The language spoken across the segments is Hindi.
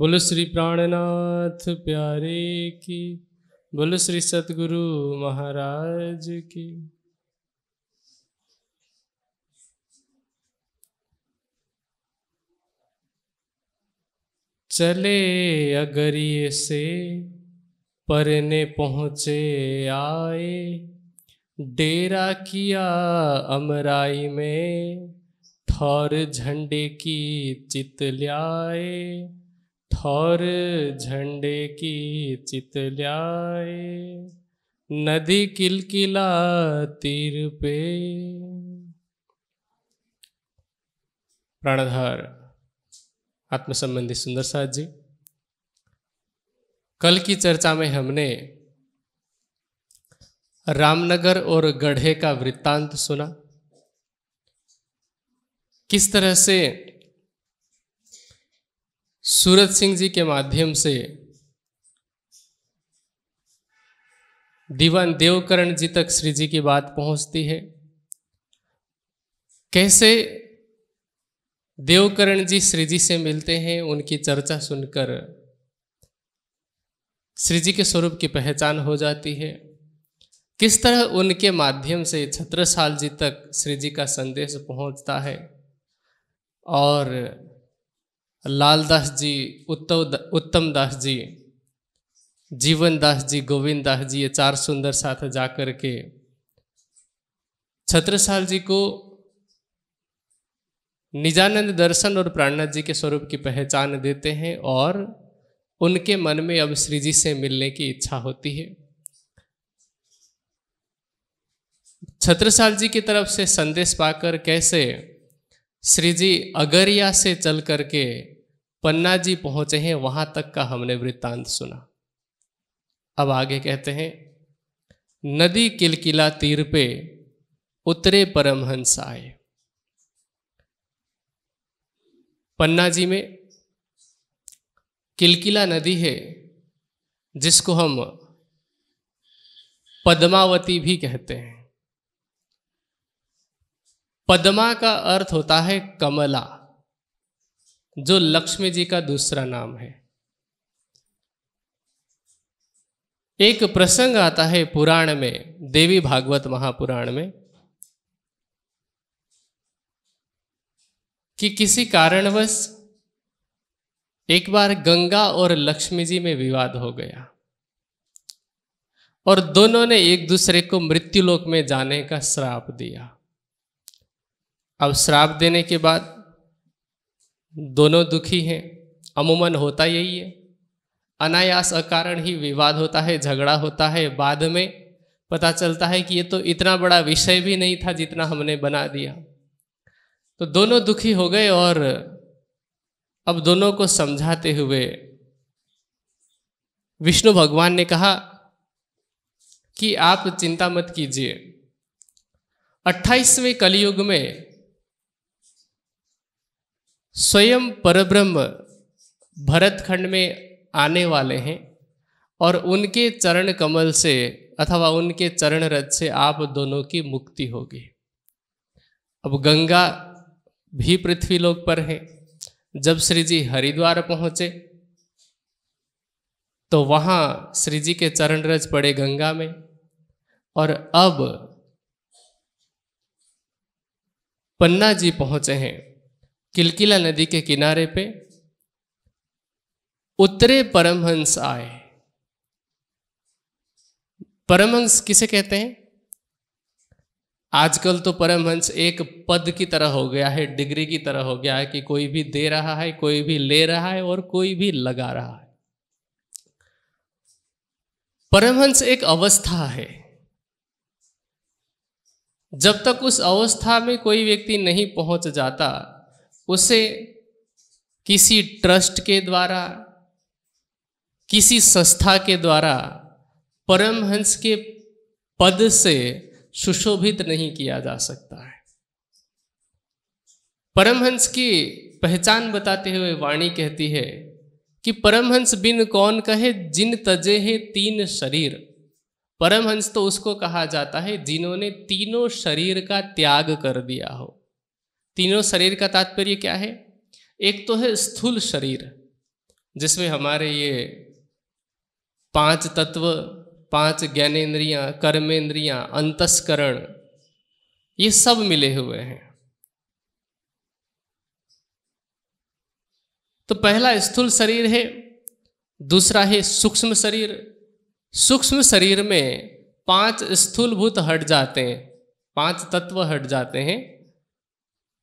बोलो श्री प्राणनाथ प्यारे की बोलो श्री सतगुरु महाराज की चले ये से परने पहुंचे आए डेरा किया अमराई में थौर झंडे की चित ल्याए थौर झंडे की चित ल्याए नदी किलकिला तीर पे प्राणधार आत्मसंबंधी सुंदर साहद जी कल की चर्चा में हमने रामनगर और गढ़े का वृत्तांत सुना किस तरह से सूरज सिंह जी के माध्यम से दीवान देवकरण जी तक श्री जी की बात पहुंचती है कैसे देवकरण जी श्री जी से मिलते हैं उनकी चर्चा सुनकर श्री जी के स्वरूप की पहचान हो जाती है किस तरह उनके माध्यम से छत्रसाल जी तक श्री जी का संदेश पहुंचता है और लाल दास जी उत्तम उत्तम दास जी जीवन दास जी गोविंद दास जी ये चार सुंदर साथ जाकर के छत्रसाल जी को निजानंद दर्शन और प्राणनाथ जी के स्वरूप की पहचान देते हैं और उनके मन में अब श्री जी से मिलने की इच्छा होती है छत्रसाल जी की तरफ से संदेश पाकर कैसे श्री जी अगरिया से चल करके पन्ना जी पहुंचे हैं वहां तक का हमने वृत्तांत सुना अब आगे कहते हैं नदी किलकिला तीर पे उतरे परमहंस आए पन्ना जी में किलकिला नदी है जिसको हम पद्मावती भी कहते हैं पद्मा का अर्थ होता है कमला जो लक्ष्मी जी का दूसरा नाम है एक प्रसंग आता है पुराण में देवी भागवत महापुराण में कि किसी कारणवश एक बार गंगा और लक्ष्मी जी में विवाद हो गया और दोनों ने एक दूसरे को मृत्युलोक में जाने का श्राप दिया अब श्राप देने के बाद दोनों दुखी हैं अमूमन होता यही है अनायास अकारण ही विवाद होता है झगड़ा होता है बाद में पता चलता है कि ये तो इतना बड़ा विषय भी नहीं था जितना हमने बना दिया तो दोनों दुखी हो गए और अब दोनों को समझाते हुए विष्णु भगवान ने कहा कि आप चिंता मत कीजिए अट्ठाईसवें कलयुग में स्वयं परब्रह्म भरतखंड में आने वाले हैं और उनके चरण कमल से अथवा उनके चरण रज से आप दोनों की मुक्ति होगी अब गंगा भी पृथ्वी लोक पर है जब श्री जी हरिद्वार पहुँचे तो वहाँ श्री जी के चरण रज पड़े गंगा में और अब पन्ना जी पहुँचे हैं किलकिला नदी के किनारे पे उतरे परमहंस आए परमहंस किसे कहते हैं आजकल तो परमहंस एक पद की तरह हो गया है डिग्री की तरह हो गया है कि कोई भी दे रहा है कोई भी ले रहा है और कोई भी लगा रहा है परमहंस एक अवस्था है जब तक उस अवस्था में कोई व्यक्ति नहीं पहुंच जाता उसे किसी ट्रस्ट के द्वारा किसी संस्था के द्वारा परमहंस के पद से सुशोभित नहीं किया जा सकता है परमहंस की पहचान बताते हुए वाणी कहती है कि परमहंस बिन कौन कहे जिन तजे है तीन शरीर परमहंस तो उसको कहा जाता है जिन्होंने तीनों शरीर का त्याग कर दिया हो तीनों शरीर का तात्पर्य क्या है एक तो है स्थूल शरीर जिसमें हमारे ये पांच तत्व पांच ज्ञानेन्द्रियाँ कर्मेंद्रियाँ अंतस्करण ये सब मिले हुए हैं तो पहला स्थूल शरीर है दूसरा है सूक्ष्म शरीर सूक्ष्म शरीर में पांच स्थूलभूत हट जाते हैं पांच तत्व हट जाते हैं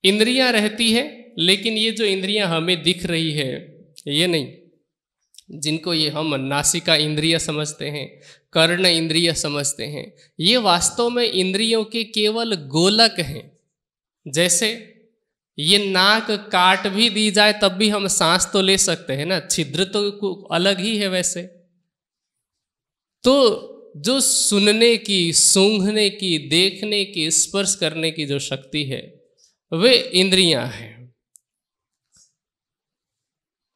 इंद्रियां रहती है लेकिन ये जो इंद्रियां हमें दिख रही है ये नहीं जिनको ये हम नासिका इंद्रिय समझते हैं कर्ण इंद्रिय समझते हैं ये वास्तव में इंद्रियों के केवल गोलक हैं जैसे ये नाक काट भी दी जाए तब भी हम सांस तो ले सकते हैं ना छिद्र तो अलग ही है वैसे तो जो सुनने की सूंघने की देखने की स्पर्श करने की जो शक्ति है वे इंद्रियां हैं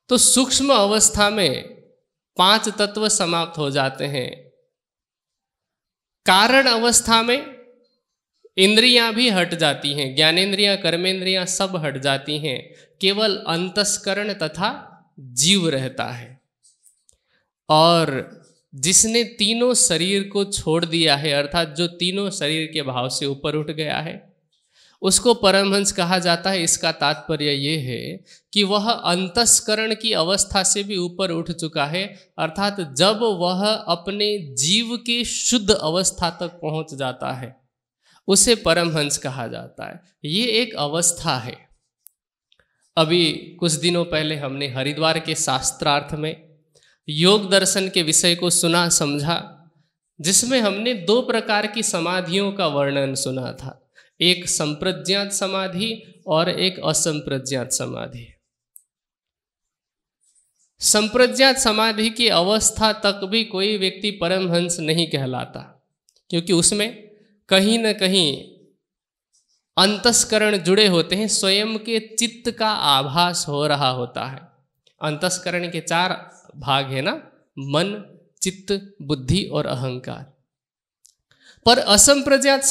तो सूक्ष्म अवस्था में पांच तत्व समाप्त हो जाते हैं कारण अवस्था में इंद्रियां भी हट जाती हैं ज्ञानेन्द्रियां कर्मेंद्रियां सब हट जाती हैं केवल अंतस्करण तथा जीव रहता है और जिसने तीनों शरीर को छोड़ दिया है अर्थात जो तीनों शरीर के भाव से ऊपर उठ गया है उसको परमहंस कहा जाता है इसका तात्पर्य ये है कि वह अंतस्करण की अवस्था से भी ऊपर उठ चुका है अर्थात जब वह अपने जीव के शुद्ध अवस्था तक पहुंच जाता है उसे परमहंस कहा जाता है ये एक अवस्था है अभी कुछ दिनों पहले हमने हरिद्वार के शास्त्रार्थ में योग दर्शन के विषय को सुना समझा जिसमें हमने दो प्रकार की समाधियों का वर्णन सुना था एक संप्रज्ञात समाधि और एक असंप्रज्ञात समाधि संप्रज्ञात समाधि की अवस्था तक भी कोई व्यक्ति परमहंस नहीं कहलाता क्योंकि उसमें कहीं न कहीं अंतस्करण जुड़े होते हैं स्वयं के चित्त का आभास हो रहा होता है अंतस्करण के चार भाग है ना मन चित्त बुद्धि और अहंकार पर असंप्रज्ञात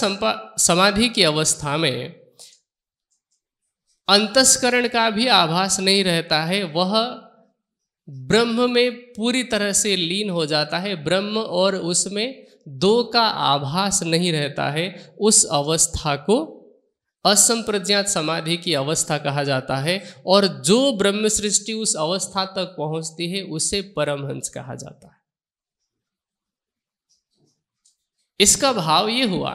समाधि की अवस्था में अंतस्करण का भी आभास नहीं रहता है वह ब्रह्म में पूरी तरह से लीन हो जाता है ब्रह्म और उसमें दो का आभास नहीं रहता है उस अवस्था को असंप्रज्ञात समाधि की अवस्था कहा जाता है और जो ब्रह्म सृष्टि उस अवस्था तक पहुंचती है उसे परमहंस कहा जाता है इसका भाव ये हुआ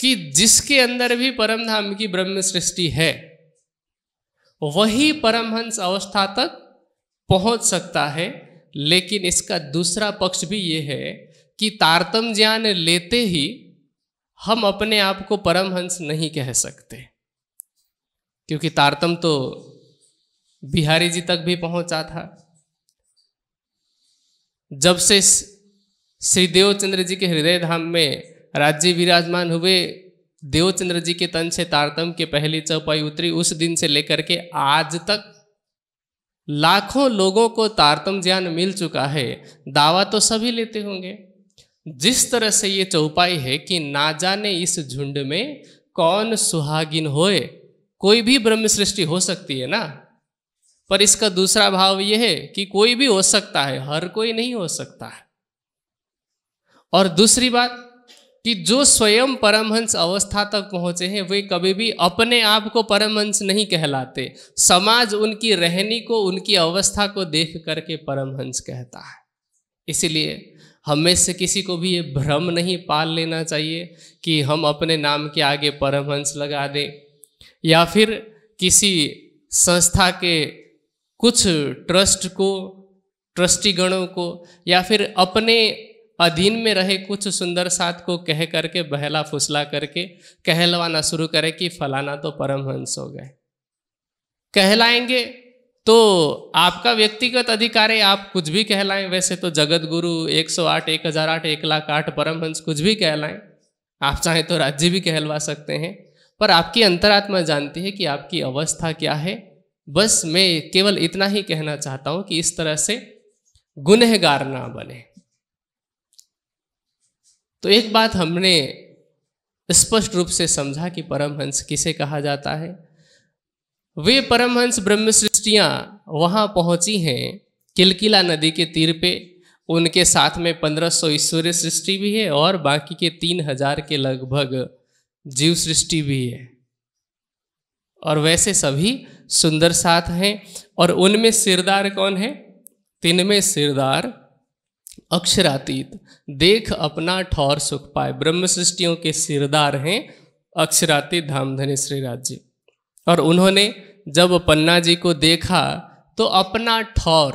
कि जिसके अंदर भी परमधाम की ब्रह्म सृष्टि है वही परमहंस अवस्था तक पहुंच सकता है लेकिन इसका दूसरा पक्ष भी ये है कि तारतम ज्ञान लेते ही हम अपने आप को परमहंस नहीं कह सकते क्योंकि तारतम तो बिहारी जी तक भी पहुंचा था जब से श्री देवचंद्र जी के हृदय धाम में राज्य विराजमान हुए देवचंद्र जी के तन से तारतम के पहली चौपाई उतरी उस दिन से लेकर के आज तक लाखों लोगों को तारतम ज्ञान मिल चुका है दावा तो सभी लेते होंगे जिस तरह से ये चौपाई है कि ना जाने इस झुंड में कौन सुहागिन होए कोई भी ब्रह्म सृष्टि हो सकती है ना पर इसका दूसरा भाव यह है कि कोई भी हो सकता है हर कोई नहीं हो सकता है और दूसरी बात कि जो स्वयं परमहंस अवस्था तक पहुँचे हैं वे कभी भी अपने आप को परमहंस नहीं कहलाते समाज उनकी रहनी को उनकी अवस्था को देख करके परमहंस कहता है इसलिए हमें से किसी को भी ये भ्रम नहीं पाल लेना चाहिए कि हम अपने नाम के आगे परमहंस लगा दें या फिर किसी संस्था के कुछ ट्रस्ट को ट्रस्टीगणों को या फिर अपने अधीन में रहे कुछ सुंदर साथ को कह करके बहला फुसला करके कहलवाना शुरू करे कि फलाना तो परमहंस हो गए कहलाएंगे तो आपका व्यक्तिगत अधिकार है आप कुछ भी कहलाएं वैसे तो जगत गुरु 108 1008 एक लाख आठ परमहंस कुछ भी कहलाएं आप चाहे तो राज्य भी कहलवा सकते हैं पर आपकी अंतरात्मा जानती है कि आपकी अवस्था क्या है बस मैं केवल इतना ही कहना चाहता हूं कि इस तरह से गुनहगार ना बने तो एक बात हमने स्पष्ट रूप से समझा कि परमहंस किसे कहा जाता है वे परमहंस ब्रह्म सृष्टियाँ वहाँ पहुँची हैं किलकिला नदी के तीर पे उनके साथ में 1500 सौ ईश्वरीय सृष्टि भी है और बाकी के 3000 के लगभग जीव सृष्टि भी है और वैसे सभी सुंदर साथ हैं और उनमें सिरदार कौन है तीन में सिरदार अक्षरातीत देख अपना ठौर सुख पाए ब्रह्म सृष्टियों के सिरदार हैं अक्षरातीत धामधनी श्रीराज जी और उन्होंने जब पन्ना जी को देखा तो अपना ठौर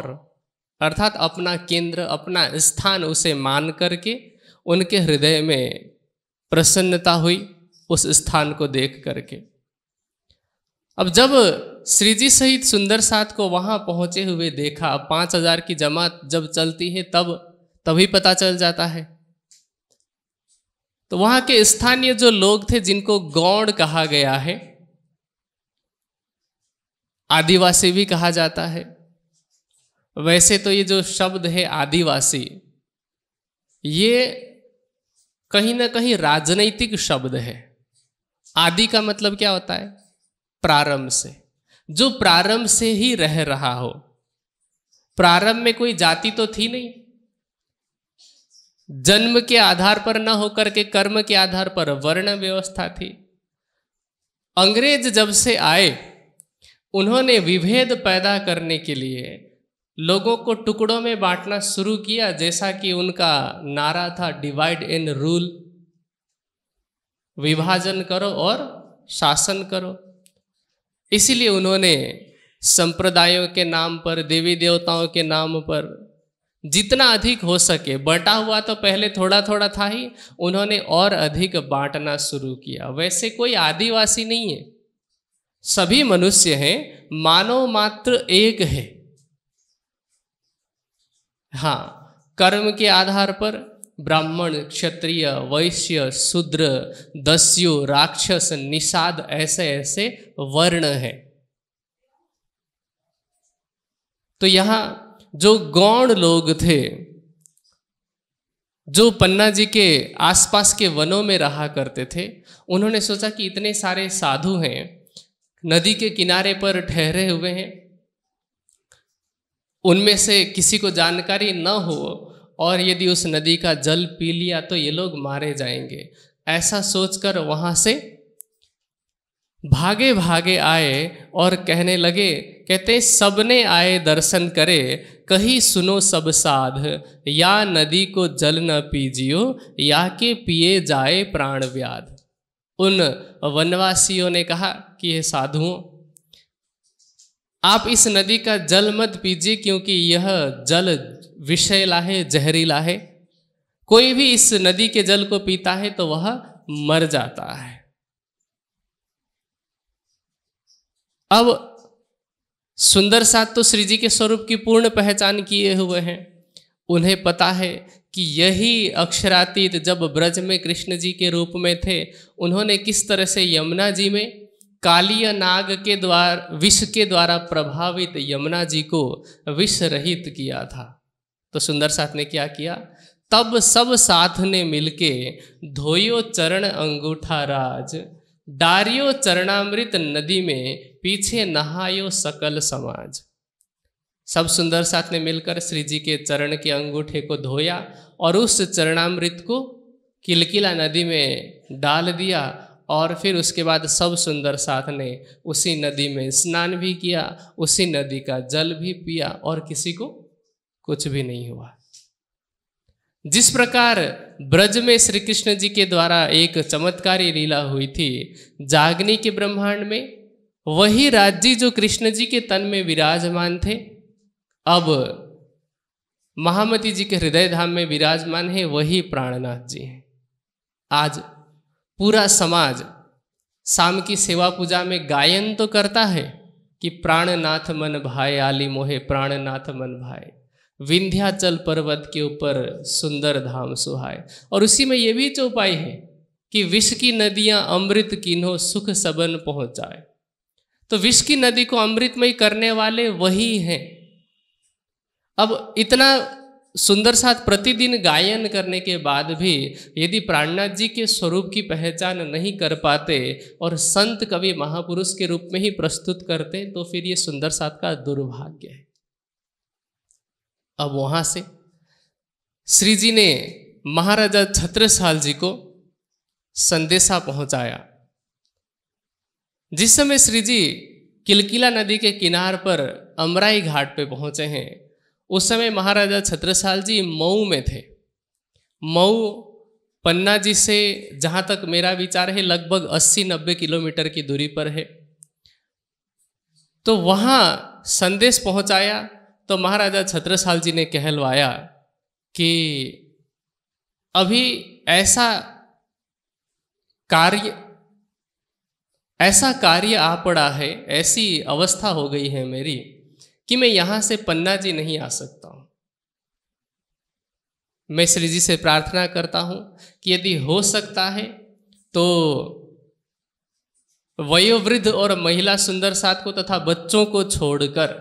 अर्थात अपना केंद्र अपना स्थान उसे मान करके उनके हृदय में प्रसन्नता हुई उस स्थान को देख करके अब जब श्री जी सहित सुंदर साथ को वहाँ पहुँचे हुए देखा पाँच हजार की जमात जब चलती है तब तभी पता चल जाता है तो वहां के स्थानीय जो लोग थे जिनको गौड़ कहा गया है आदिवासी भी कहा जाता है वैसे तो ये जो शब्द है आदिवासी ये कहीं ना कहीं राजनैतिक शब्द है आदि का मतलब क्या होता है प्रारंभ से जो प्रारंभ से ही रह रहा हो प्रारंभ में कोई जाति तो थी नहीं जन्म के आधार पर न होकर के कर्म के आधार पर वर्ण व्यवस्था थी अंग्रेज जब से आए उन्होंने विभेद पैदा करने के लिए लोगों को टुकड़ों में बांटना शुरू किया जैसा कि उनका नारा था डिवाइड एंड रूल विभाजन करो और शासन करो इसीलिए उन्होंने संप्रदायों के नाम पर देवी देवताओं के नाम पर जितना अधिक हो सके बंटा हुआ तो पहले थोड़ा थोड़ा था ही उन्होंने और अधिक बांटना शुरू किया वैसे कोई आदिवासी नहीं है सभी मनुष्य हैं मानव मात्र एक है हाँ कर्म के आधार पर ब्राह्मण क्षत्रिय वैश्य शूद्र दस्यु राक्षस निषाद ऐसे ऐसे वर्ण हैं तो यहां जो गौण लोग थे जो पन्ना जी के आसपास के वनों में रहा करते थे उन्होंने सोचा कि इतने सारे साधु हैं नदी के किनारे पर ठहरे हुए हैं उनमें से किसी को जानकारी न हो और यदि उस नदी का जल पी लिया तो ये लोग मारे जाएंगे ऐसा सोचकर वहाँ से भागे भागे आए और कहने लगे कहते सबने आए दर्शन करे कही सुनो सब साध या नदी को जल न पीजियो या के पिए जाए प्राण व्याध उन वनवासियों ने कहा कि हे साधुओं आप इस नदी का जल मत पीजिए क्योंकि यह जल विषैला है जहरीला है कोई भी इस नदी के जल को पीता है तो वह मर जाता है अब सुंदर सात तो श्री जी के स्वरूप की पूर्ण पहचान किए हुए हैं उन्हें पता है कि यही अक्षरातीत जब ब्रज में कृष्ण जी के रूप में थे उन्होंने किस तरह से यमुना जी में कालीय नाग के द्वार विष के द्वारा प्रभावित यमुना जी को विष रहित किया था तो सुंदर साथ ने क्या किया तब सब साथ ने मिलके धोयो चरण अंगूठा राज डारियो चरणामृत नदी में पीछे नहायो सकल समाज सब सुंदर साथ ने मिलकर श्री जी के चरण के अंगूठे को धोया और उस चरणामृत को किलकिला नदी में डाल दिया और फिर उसके बाद सब सुंदर साथ ने उसी नदी में स्नान भी किया उसी नदी का जल भी पिया और किसी को कुछ भी नहीं हुआ जिस प्रकार ब्रज में श्री कृष्ण जी के द्वारा एक चमत्कारी लीला हुई थी जागनी के ब्रह्मांड में वही राज्य जो कृष्ण जी के तन में विराजमान थे अब महामती जी के हृदय धाम में विराजमान है वही प्राणनाथ जी हैं आज पूरा समाज शाम की सेवा पूजा में गायन तो करता है कि प्राणनाथ मन भाए आली मोहे प्राणनाथ मन भाए विंध्याचल पर्वत के ऊपर सुंदर धाम सुहाए और उसी में ये भी चौपाई है कि विष की नदियां अमृत किन्हो सुख सबन पहुंचाए तो विष की नदी को अमृतमय करने वाले वही हैं अब इतना सुंदर साथ प्रतिदिन गायन करने के बाद भी यदि प्राणनाथ जी के स्वरूप की पहचान नहीं कर पाते और संत कवि महापुरुष के रूप में ही प्रस्तुत करते तो फिर ये सुंदर साथ का दुर्भाग्य है अब वहां से श्री जी ने महाराजा छत्रसाल जी को संदेशा पहुंचाया जिस समय श्री जी किलकिला नदी के किनार पर अमराई घाट पे पहुंचे हैं उस समय महाराजा छत्रसाल जी मऊ में थे मऊ पन्ना जी से जहाँ तक मेरा विचार है लगभग 80-90 किलोमीटर की दूरी पर है तो वहाँ संदेश पहुँचाया तो महाराजा छत्रसाल जी ने कहलवाया कि अभी ऐसा कार्य ऐसा कार्य आ पड़ा है ऐसी अवस्था हो गई है मेरी कि मैं यहां से पन्ना जी नहीं आ सकता हूं मैं श्री जी से प्रार्थना करता हूं कि यदि हो सकता है तो वयोवृद्ध और महिला सुंदर साथ को तथा बच्चों को छोड़कर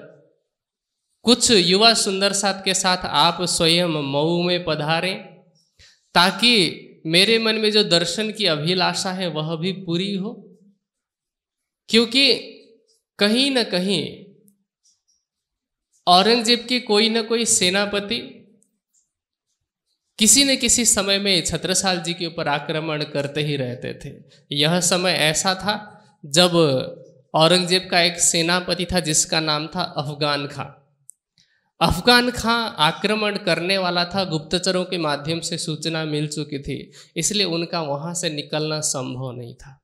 कुछ युवा सुंदर साथ के साथ आप स्वयं मऊ में पधारें ताकि मेरे मन में जो दर्शन की अभिलाषा है वह भी पूरी हो क्योंकि कहीं ना कहीं औरंगजेब की कोई ना कोई सेनापति किसी न किसी समय में छत्रसाल जी के ऊपर आक्रमण करते ही रहते थे यह समय ऐसा था जब औरंगजेब का एक सेनापति था जिसका नाम था अफगान खां अफगान खां आक्रमण करने वाला था गुप्तचरों के माध्यम से सूचना मिल चुकी थी इसलिए उनका वहाँ से निकलना संभव नहीं था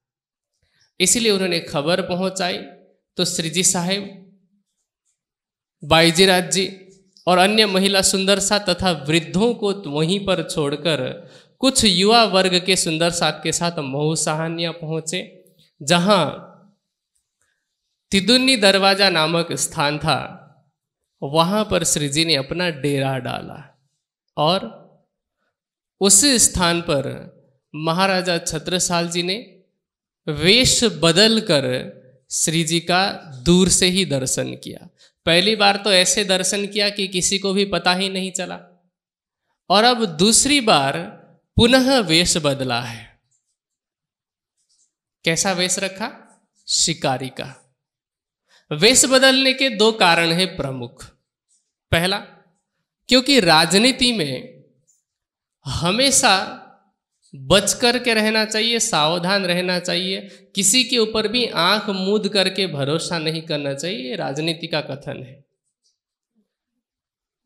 इसलिए उन्होंने खबर पहुंचाई तो श्रीजी साहेब बाईजीराज जी और अन्य महिला सुंदरसा तथा वृद्धों को वहीं पर छोड़कर कुछ युवा वर्ग के सुंदर साथ के साथ मऊ सहानिया पहुंचे जहां तिदुन्नी दरवाजा नामक स्थान था वहां पर श्रीजी ने अपना डेरा डाला और उस स्थान पर महाराजा छत्रसाल जी ने वेश बदल कर श्री जी का दूर से ही दर्शन किया पहली बार तो ऐसे दर्शन किया कि किसी को भी पता ही नहीं चला और अब दूसरी बार पुनः वेश बदला है कैसा वेश रखा शिकारी का वेश बदलने के दो कारण है प्रमुख पहला क्योंकि राजनीति में हमेशा बच कर के रहना चाहिए सावधान रहना चाहिए किसी के ऊपर भी आंख मूद करके भरोसा नहीं करना चाहिए राजनीति का कथन है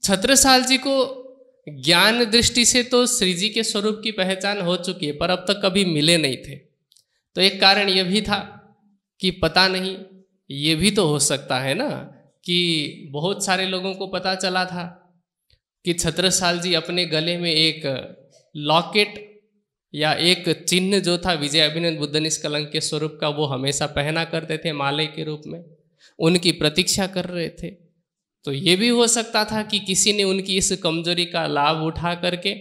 छत्रसाल जी को ज्ञान दृष्टि से तो श्री जी के स्वरूप की पहचान हो चुकी है पर अब तक कभी मिले नहीं थे तो एक कारण यह भी था कि पता नहीं ये भी तो हो सकता है ना कि बहुत सारे लोगों को पता चला था कि छत्रसाल जी अपने गले में एक लॉकेट या एक चिन्ह जो था विजय अभिनंद बुद्ध निष्कलंक के स्वरूप का वो हमेशा पहना करते थे माले के रूप में उनकी प्रतीक्षा कर रहे थे तो ये भी हो सकता था कि किसी ने उनकी इस कमजोरी का लाभ उठा करके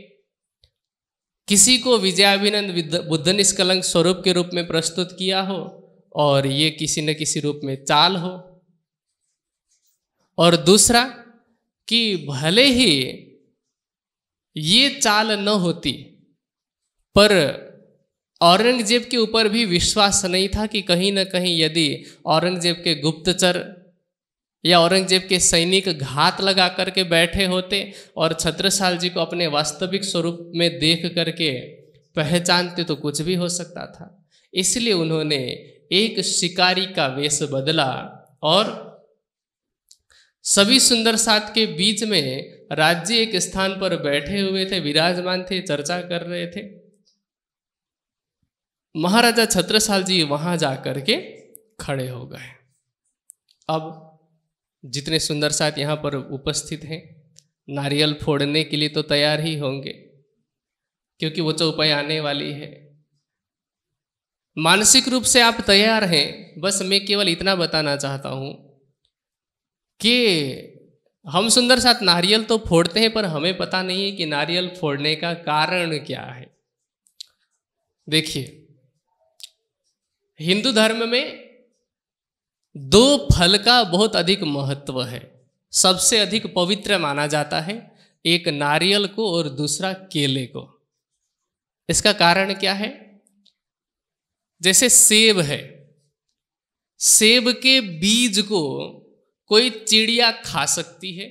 किसी को विजयाभिनंद बुद्ध निष्कलंक स्वरूप के रूप में प्रस्तुत किया हो और ये किसी न किसी रूप में चाल हो और दूसरा कि भले ही ये चाल न होती पर औरंगजेब के ऊपर भी विश्वास नहीं था कि कहीं ना कहीं यदि औरंगजेब के गुप्तचर या औरंगजेब के सैनिक घात लगा करके बैठे होते और छत्रसाल जी को अपने वास्तविक स्वरूप में देख करके पहचानते तो कुछ भी हो सकता था इसलिए उन्होंने एक शिकारी का वेश बदला और सभी सुंदर सात के बीच में राज्य एक स्थान पर बैठे हुए थे विराजमान थे चर्चा कर रहे थे महाराजा छत्रसाल जी वहां जा के खड़े हो गए अब जितने सुंदर साथ यहाँ पर उपस्थित हैं नारियल फोड़ने के लिए तो तैयार ही होंगे क्योंकि वो चौपाई आने वाली है मानसिक रूप से आप तैयार हैं बस मैं केवल इतना बताना चाहता हूँ कि हम सुंदर साथ नारियल तो फोड़ते हैं पर हमें पता नहीं है कि नारियल फोड़ने का कारण क्या है देखिए हिंदू धर्म में दो फल का बहुत अधिक महत्व है सबसे अधिक पवित्र माना जाता है एक नारियल को और दूसरा केले को इसका कारण क्या है जैसे सेब है सेब के बीज को कोई चिड़िया खा सकती है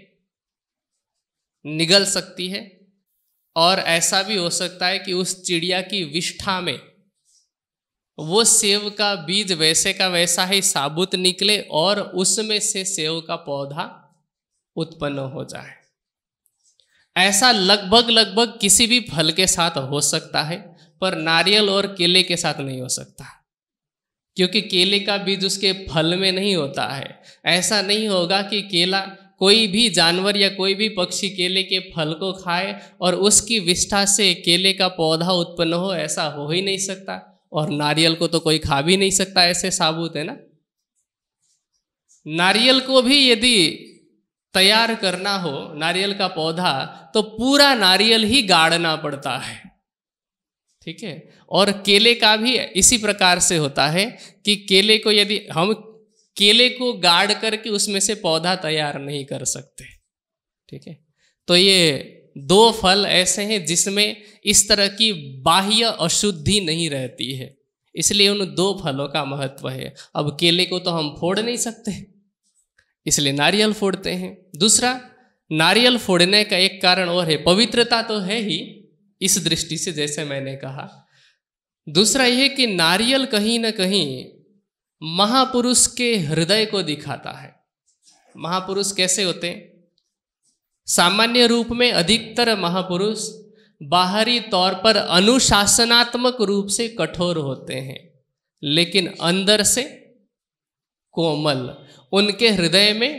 निगल सकती है और ऐसा भी हो सकता है कि उस चिड़िया की विष्ठा में वो सेव का बीज वैसे का वैसा ही साबुत निकले और उसमें से सेव का पौधा उत्पन्न हो जाए ऐसा लगभग लगभग किसी भी फल के साथ हो सकता है पर नारियल और केले के साथ नहीं हो सकता क्योंकि केले का बीज उसके फल में नहीं होता है ऐसा नहीं होगा कि केला कोई भी जानवर या कोई भी पक्षी केले के फल को खाए और उसकी विष्ठा से केले का पौधा उत्पन्न हो ऐसा हो ही नहीं सकता और नारियल को तो कोई खा भी नहीं सकता ऐसे साबुत है ना नारियल को भी यदि तैयार करना हो नारियल का पौधा तो पूरा नारियल ही गाड़ना पड़ता है ठीक है और केले का भी इसी प्रकार से होता है कि केले को यदि हम केले को गाड़ करके उसमें से पौधा तैयार नहीं कर सकते ठीक है तो ये दो फल ऐसे हैं जिसमें इस तरह की बाह्य अशुद्धि नहीं रहती है इसलिए उन दो फलों का महत्व है अब केले को तो हम फोड़ नहीं सकते इसलिए नारियल फोड़ते हैं दूसरा नारियल फोड़ने का एक कारण और है पवित्रता तो है ही इस दृष्टि से जैसे मैंने कहा दूसरा यह कि नारियल कहीं ना कहीं महापुरुष के हृदय को दिखाता है महापुरुष कैसे होते हैं सामान्य रूप में अधिकतर महापुरुष बाहरी तौर पर अनुशासनात्मक रूप से कठोर होते हैं लेकिन अंदर से कोमल उनके हृदय में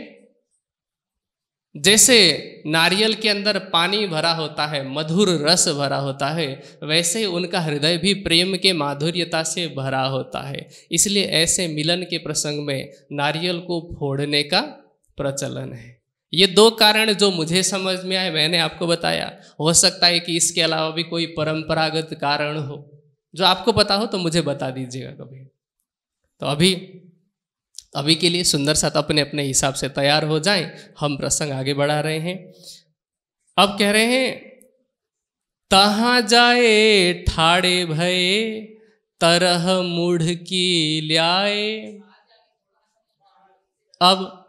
जैसे नारियल के अंदर पानी भरा होता है मधुर रस भरा होता है वैसे उनका हृदय भी प्रेम के माधुर्यता से भरा होता है इसलिए ऐसे मिलन के प्रसंग में नारियल को फोड़ने का प्रचलन है ये दो कारण जो मुझे समझ में आए मैंने आपको बताया हो सकता है कि इसके अलावा भी कोई परंपरागत कारण हो जो आपको पता हो तो मुझे बता दीजिएगा कभी तो अभी अभी के लिए सुंदर साथ अपने अपने हिसाब से तैयार हो जाएं हम प्रसंग आगे बढ़ा रहे हैं अब कह रहे हैं तहा जाए ठाड़े भये तरह मूढ़ की ल्याए अब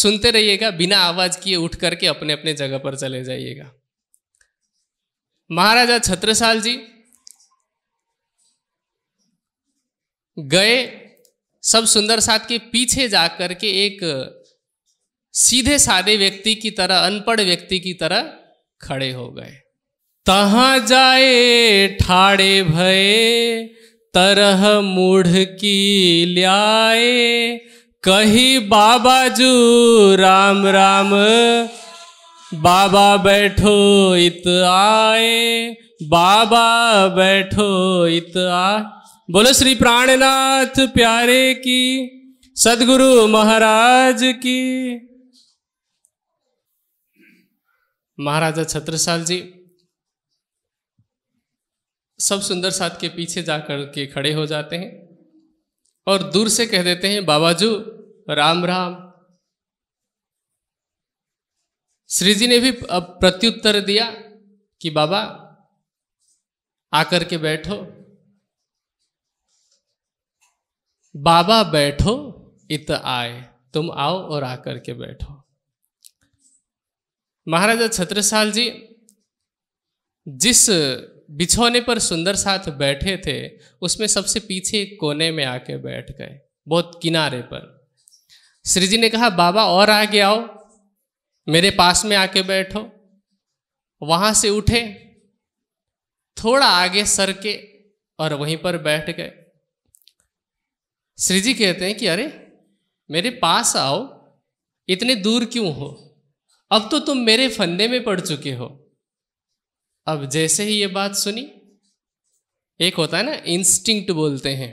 सुनते रहिएगा बिना आवाज किए उठ करके अपने अपने जगह पर चले जाइएगा महाराजा छत्रसाल जी गए सब सुंदर साथ के पीछे जा करके एक सीधे साधे व्यक्ति की तरह अनपढ़ व्यक्ति की तरह खड़े हो गए तहा जाए ठाड़े भय तरह मूढ़ की लाए कही बाबाजू राम राम बाबा बैठो इत आए बाबा बैठो इत आ बोलो श्री प्राणनाथ प्यारे की सदगुरु महाराज की महाराजा छत्रसाल जी सब सुंदर साथ के पीछे जाकर के खड़े हो जाते हैं और दूर से कह देते हैं बाबा जू राम राम श्री जी ने भी प्रत्युत्तर दिया कि बाबा आकर के बैठो बाबा बैठो इत आए तुम आओ और आकर के बैठो महाराजा छत्रसाल जी जिस बिछौने पर सुंदर साथ बैठे थे उसमें सबसे पीछे कोने में आके बैठ गए बहुत किनारे पर श्री जी ने कहा बाबा और आगे आओ मेरे पास में आके बैठो वहाँ से उठे थोड़ा आगे सर के और वहीं पर बैठ गए श्री जी कहते हैं कि अरे मेरे पास आओ इतने दूर क्यों हो अब तो तुम मेरे फंदे में पड़ चुके हो अब जैसे ही ये बात सुनी एक होता है ना इंस्टिंक्ट बोलते हैं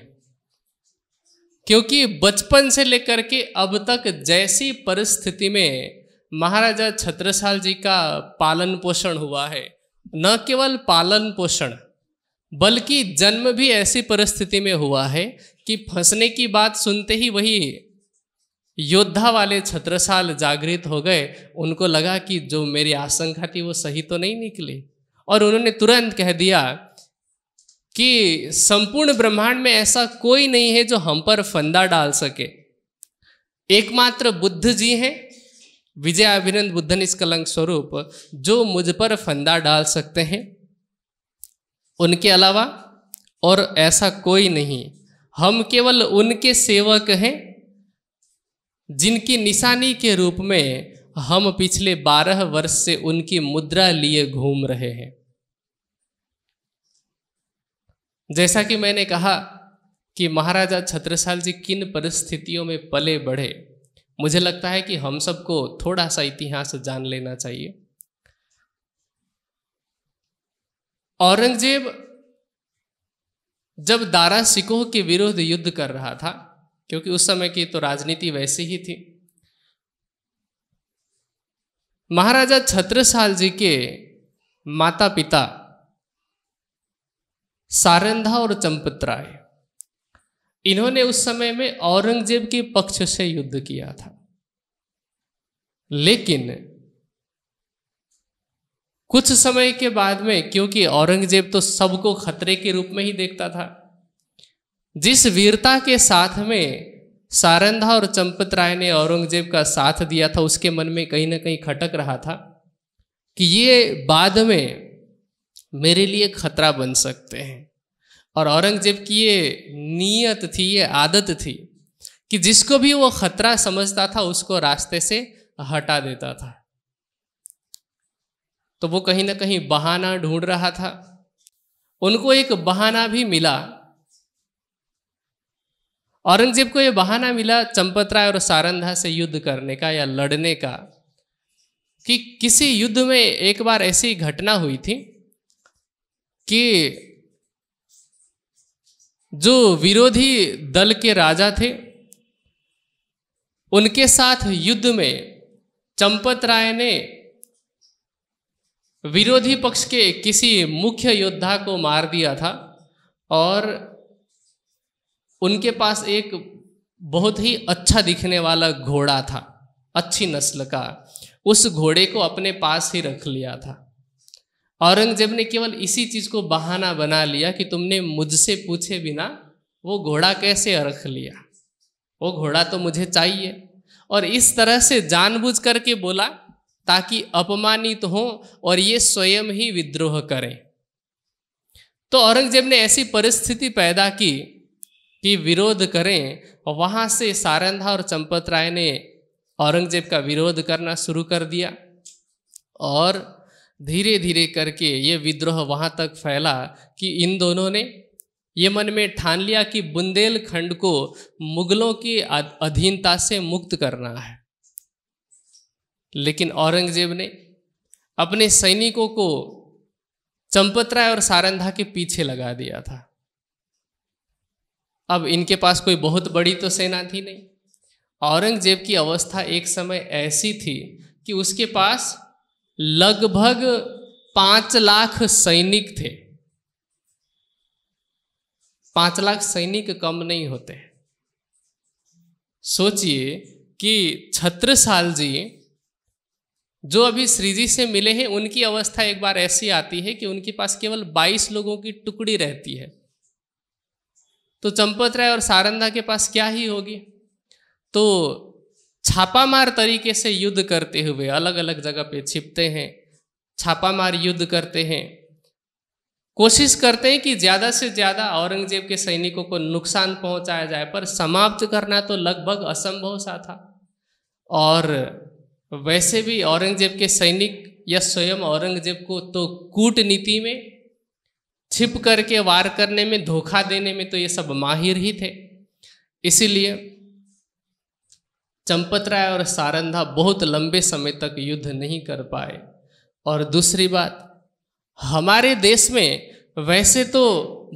क्योंकि बचपन से लेकर के अब तक जैसी परिस्थिति में महाराजा छत्रसाल जी का पालन पोषण हुआ है न केवल पालन पोषण बल्कि जन्म भी ऐसी परिस्थिति में हुआ है कि फंसने की बात सुनते ही वही योद्धा वाले छत्रसाल जागृत हो गए उनको लगा कि जो मेरी आशंका थी वो सही तो नहीं निकली और उन्होंने तुरंत कह दिया कि संपूर्ण ब्रह्मांड में ऐसा कोई नहीं है जो हम पर फंदा डाल सके एकमात्र बुद्ध जी हैं विजय अभिनंद बुद्ध निष्कलंक स्वरूप जो मुझ पर फंदा डाल सकते हैं उनके अलावा और ऐसा कोई नहीं हम केवल उनके सेवक हैं जिनकी निशानी के रूप में हम पिछले बारह वर्ष से उनकी मुद्रा लिए घूम रहे हैं जैसा कि मैंने कहा कि महाराजा छत्रसाल जी किन परिस्थितियों में पले बढ़े मुझे लगता है कि हम सबको थोड़ा सा इतिहास जान लेना चाहिए औरंगजेब जब दारा सिकोह के विरुद्ध युद्ध कर रहा था क्योंकि उस समय की तो राजनीति वैसी ही थी महाराजा छत्रसाल जी के माता पिता सारंधा और चंपत राय इन्होंने उस समय में औरंगजेब के पक्ष से युद्ध किया था लेकिन कुछ समय के बाद में क्योंकि औरंगजेब तो सबको खतरे के रूप में ही देखता था जिस वीरता के साथ में सारंधा और चंपत राय ने औरंगजेब का साथ दिया था उसके मन में कहीं ना कहीं खटक रहा था कि ये बाद में मेरे लिए खतरा बन सकते हैं और औरंगजेब की ये नीयत थी ये आदत थी कि जिसको भी वो खतरा समझता था उसको रास्ते से हटा देता था तो वो कहीं ना कहीं बहाना ढूंढ रहा था उनको एक बहाना भी मिला औरंगजेब को यह बहाना मिला चंपत राय और सारंधा से युद्ध करने का या लड़ने का कि किसी युद्ध में एक बार ऐसी घटना हुई थी कि जो विरोधी दल के राजा थे उनके साथ युद्ध में चंपत राय ने विरोधी पक्ष के किसी मुख्य योद्धा को मार दिया था और उनके पास एक बहुत ही अच्छा दिखने वाला घोड़ा था अच्छी नस्ल का उस घोड़े को अपने पास ही रख लिया था औरंगजेब ने केवल इसी चीज को बहाना बना लिया कि तुमने मुझसे पूछे बिना वो घोड़ा कैसे रख लिया वो घोड़ा तो मुझे चाहिए और इस तरह से जानबूझ करके बोला ताकि अपमानित हो और ये स्वयं ही विद्रोह करें तो औरंगजेब ने ऐसी परिस्थिति पैदा की कि विरोध करें और वहाँ से सारंधा और चंपत राय ने औरंगजेब का विरोध करना शुरू कर दिया और धीरे धीरे करके ये विद्रोह वहाँ तक फैला कि इन दोनों ने ये मन में ठान लिया कि बुंदेलखंड को मुगलों की अधीनता से मुक्त करना है लेकिन औरंगजेब ने अपने सैनिकों को चंपतराय और सारंधा के पीछे लगा दिया था अब इनके पास कोई बहुत बड़ी तो सेना थी नहीं औरंगजेब की अवस्था एक समय ऐसी थी कि उसके पास लगभग पांच लाख सैनिक थे पांच लाख सैनिक कम नहीं होते सोचिए कि छत्रसाल जी जो अभी श्रीजी से मिले हैं उनकी अवस्था एक बार ऐसी आती है कि उनके पास केवल 22 लोगों की टुकड़ी रहती है तो चंपत राय और सारंदा के पास क्या ही होगी तो छापामार तरीके से युद्ध करते हुए अलग अलग जगह पे छिपते हैं छापामार युद्ध करते हैं कोशिश करते हैं कि ज़्यादा से ज़्यादा औरंगजेब के सैनिकों को नुकसान पहुंचाया जाए पर समाप्त करना तो लगभग असंभव सा था और वैसे भी औरंगजेब के सैनिक या स्वयं औरंगजेब को तो कूटनीति में छिप करके वार करने में धोखा देने में तो ये सब माहिर ही थे इसीलिए चंपत राय और सारंधा बहुत लंबे समय तक युद्ध नहीं कर पाए और दूसरी बात हमारे देश में वैसे तो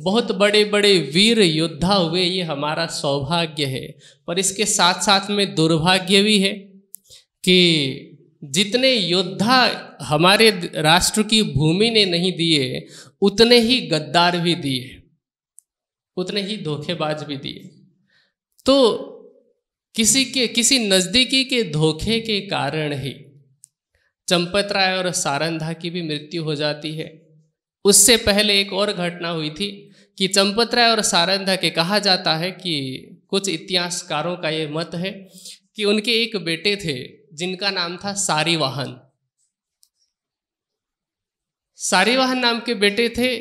बहुत बड़े बड़े वीर योद्धा हुए ये हमारा सौभाग्य है पर इसके साथ साथ में दुर्भाग्य भी है कि जितने योद्धा हमारे राष्ट्र की भूमि ने नहीं दिए उतने ही गद्दार भी दिए उतने ही धोखेबाज भी दिए तो किसी के किसी नज़दीकी के धोखे के कारण ही चंपत राय और सारंधा की भी मृत्यु हो जाती है उससे पहले एक और घटना हुई थी कि चंपत राय और सारंधा के कहा जाता है कि कुछ इतिहासकारों का ये मत है कि उनके एक बेटे थे जिनका नाम था सारीवाहन सारीवाहन नाम के बेटे थे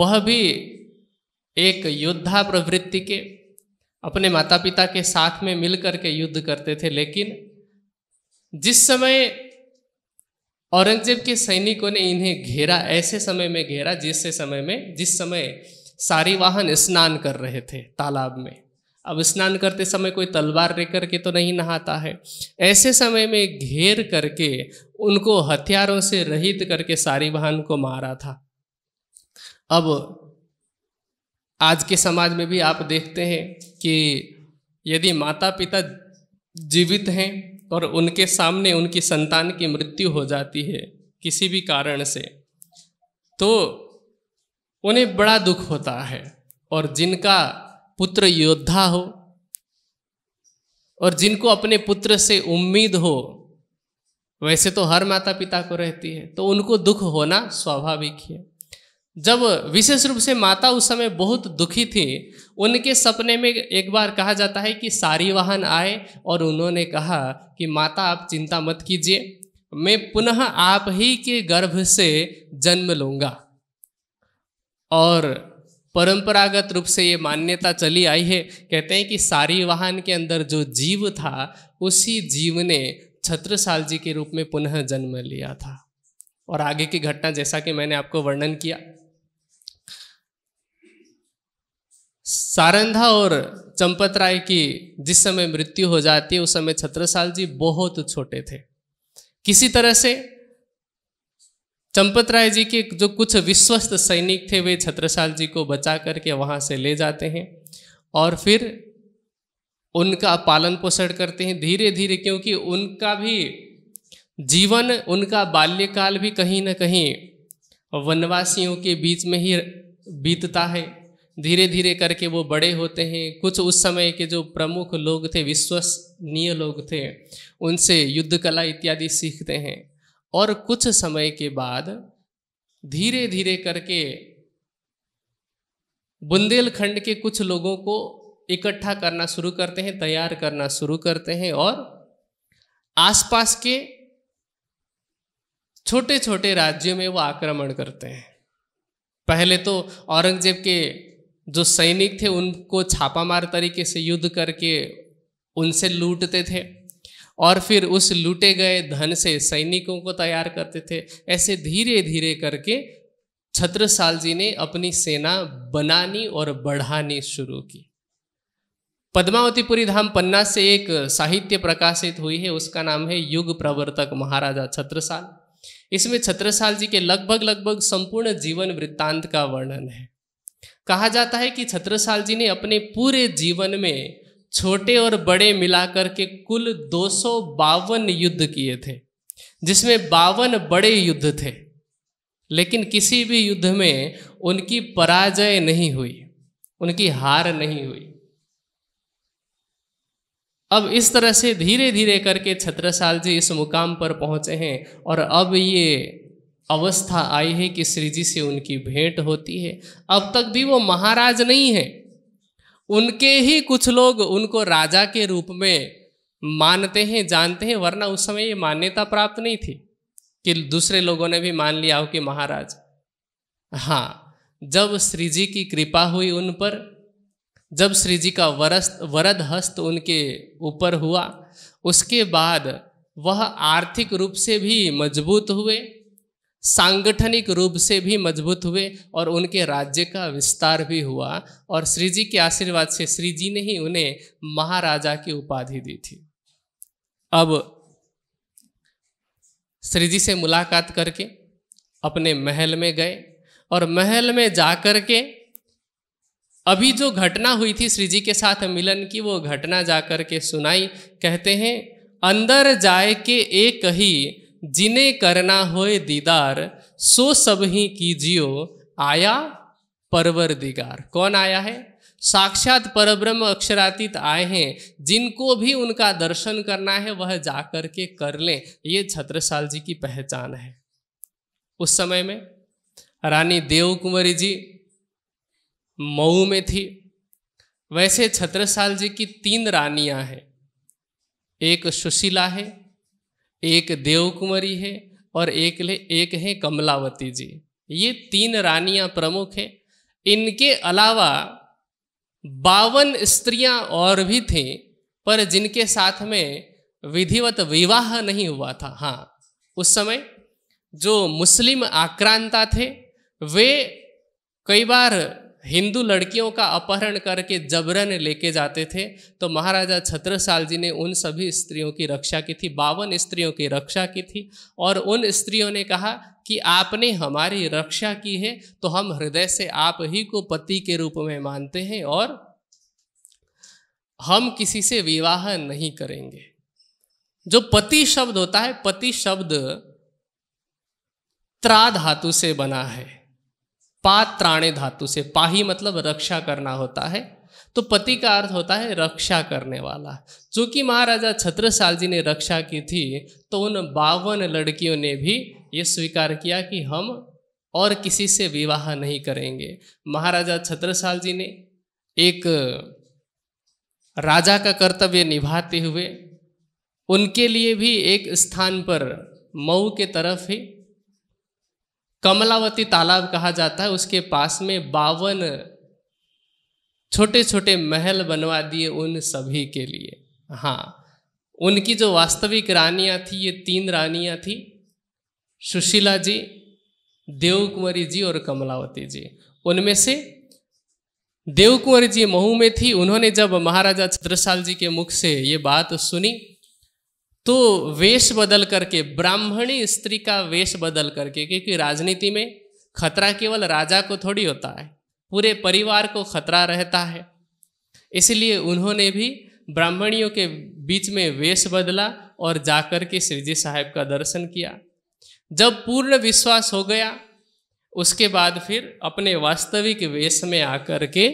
वह भी एक योद्धा प्रवृत्ति के अपने माता पिता के साथ में मिल करके युद्ध करते थे लेकिन जिस समय औरंगजेब के सैनिकों ने इन्हें घेरा ऐसे समय में घेरा जिससे समय में जिस समय सारी वाहन स्नान कर रहे थे तालाब में अब स्नान करते समय कोई तलवार लेकर के तो नहीं नहाता है ऐसे समय में घेर करके उनको हथियारों से रहित करके सारी वाहन को मारा था अब आज के समाज में भी आप देखते हैं कि यदि माता पिता जीवित हैं और उनके सामने उनकी संतान की मृत्यु हो जाती है किसी भी कारण से तो उन्हें बड़ा दुख होता है और जिनका पुत्र योद्धा हो और जिनको अपने पुत्र से उम्मीद हो वैसे तो हर माता पिता को रहती है तो उनको दुख होना स्वाभाविक है जब विशेष रूप से माता उस समय बहुत दुखी थी उनके सपने में एक बार कहा जाता है कि सारी वाहन आए और उन्होंने कहा कि माता आप चिंता मत कीजिए मैं पुनः आप ही के गर्भ से जन्म लूँगा और परंपरागत रूप से ये मान्यता चली आई है कहते हैं कि सारी वाहन के अंदर जो जीव था उसी जीव ने छत्रसाल जी के रूप में पुनः जन्म लिया था और आगे की घटना जैसा कि मैंने आपको वर्णन किया सारंधा और चंपत राय की जिस समय मृत्यु हो जाती है उस समय छत्रसाल जी बहुत छोटे थे किसी तरह से चंपत राय जी के जो कुछ विश्वस्त सैनिक थे वे छत्रसाल जी को बचा करके वहाँ से ले जाते हैं और फिर उनका पालन पोषण करते हैं धीरे धीरे क्योंकि उनका भी जीवन उनका बाल्यकाल भी कहीं ना कहीं वनवासियों के बीच में ही बीतता है धीरे धीरे करके वो बड़े होते हैं कुछ उस समय के जो प्रमुख लोग थे विश्वसनीय लोग थे उनसे युद्ध कला इत्यादि सीखते हैं और कुछ समय के बाद धीरे धीरे करके बुंदेलखंड के कुछ लोगों को इकट्ठा करना शुरू करते हैं तैयार करना शुरू करते हैं और आसपास के छोटे छोटे राज्यों में वो आक्रमण करते हैं पहले तो औरंगजेब के जो सैनिक थे उनको छापामार तरीके से युद्ध करके उनसे लूटते थे और फिर उस लूटे गए धन से सैनिकों को तैयार करते थे ऐसे धीरे धीरे करके छत्रसाल जी ने अपनी सेना बनानी और बढ़ानी शुरू की पद्मावतीपुरी धाम पन्ना से एक साहित्य प्रकाशित हुई है उसका नाम है युग प्रवर्तक महाराजा छत्रसाल इसमें छत्रसाल जी के लगभग लगभग संपूर्ण जीवन वृत्तांत का वर्णन है कहा जाता है कि छत्रसाल जी ने अपने पूरे जीवन में छोटे और बड़े मिलाकर के कुल दो युद्ध किए थे जिसमें बावन बड़े युद्ध थे लेकिन किसी भी युद्ध में उनकी पराजय नहीं हुई उनकी हार नहीं हुई अब इस तरह से धीरे धीरे करके छत्रसाल जी इस मुकाम पर पहुंचे हैं और अब ये अवस्था आई है कि श्री जी से उनकी भेंट होती है अब तक भी वो महाराज नहीं है उनके ही कुछ लोग उनको राजा के रूप में मानते हैं जानते हैं वरना उस समय ये मान्यता प्राप्त नहीं थी कि दूसरे लोगों ने भी मान लिया हो कि महाराज हाँ जब श्री जी की कृपा हुई उन पर जब श्री जी का वरस वरद हस्त उनके ऊपर हुआ उसके बाद वह आर्थिक रूप से भी मजबूत हुए सांगठनिक रूप से भी मजबूत हुए और उनके राज्य का विस्तार भी हुआ और श्री जी के आशीर्वाद से श्री जी ने ही उन्हें महाराजा की उपाधि दी थी अब श्री जी से मुलाकात करके अपने महल में गए और महल में जा कर के अभी जो घटना हुई थी श्री जी के साथ मिलन की वो घटना जा कर के सुनाई कहते हैं अंदर जाए के एक ही जिने करना होए दीदार सो सब ही कीजियो आया परवर दिगार कौन आया है साक्षात परब्रह्म अक्षरातीत आए हैं जिनको भी उनका दर्शन करना है वह जा के कर लें ये छत्रसाल जी की पहचान है उस समय में रानी देव कुंवरी जी मऊ में थी वैसे छत्रसाल जी की तीन रानियां हैं एक सुशीला है एक देवकुमारी है और एक ले एक है कमलावती जी ये तीन रानियां प्रमुख है इनके अलावा बावन स्त्रियां और भी थीं पर जिनके साथ में विधिवत विवाह नहीं हुआ था हाँ उस समय जो मुस्लिम आक्रांता थे वे कई बार हिंदू लड़कियों का अपहरण करके जबरन लेके जाते थे तो महाराजा छत्रसाल जी ने उन सभी स्त्रियों की रक्षा की थी बावन स्त्रियों की रक्षा की थी और उन स्त्रियों ने कहा कि आपने हमारी रक्षा की है तो हम हृदय से आप ही को पति के रूप में मानते हैं और हम किसी से विवाह नहीं करेंगे जो पति शब्द होता है पति शब्द त्रा धातु से बना है पात्राणे धातु से पाही मतलब रक्षा करना होता है तो पति का अर्थ होता है रक्षा करने वाला चूंकि महाराजा छत्रसाल जी ने रक्षा की थी तो उन बावन लड़कियों ने भी ये स्वीकार किया कि हम और किसी से विवाह नहीं करेंगे महाराजा छत्रसाल जी ने एक राजा का कर्तव्य निभाते हुए उनके लिए भी एक स्थान पर मऊ के तरफ ही कमलावती तालाब कहा जाता है उसके पास में बावन छोटे छोटे महल बनवा दिए उन सभी के लिए हाँ उनकी जो वास्तविक रानियाँ थी ये तीन रानियाँ थी सुशीला जी देवकुंवरी जी और कमलावती जी उनमें से देवकुंवर जी महू में थी उन्होंने जब महाराजा छत्रसाल जी के मुख से ये बात सुनी तो वेश बदल करके ब्राह्मणी स्त्री का वेश बदल करके क्योंकि राजनीति में खतरा केवल राजा को थोड़ी होता है पूरे परिवार को खतरा रहता है इसलिए उन्होंने भी ब्राह्मणियों के बीच में वेश बदला और जाकर के श्रीजी साहब का दर्शन किया जब पूर्ण विश्वास हो गया उसके बाद फिर अपने वास्तविक वेश में आकर के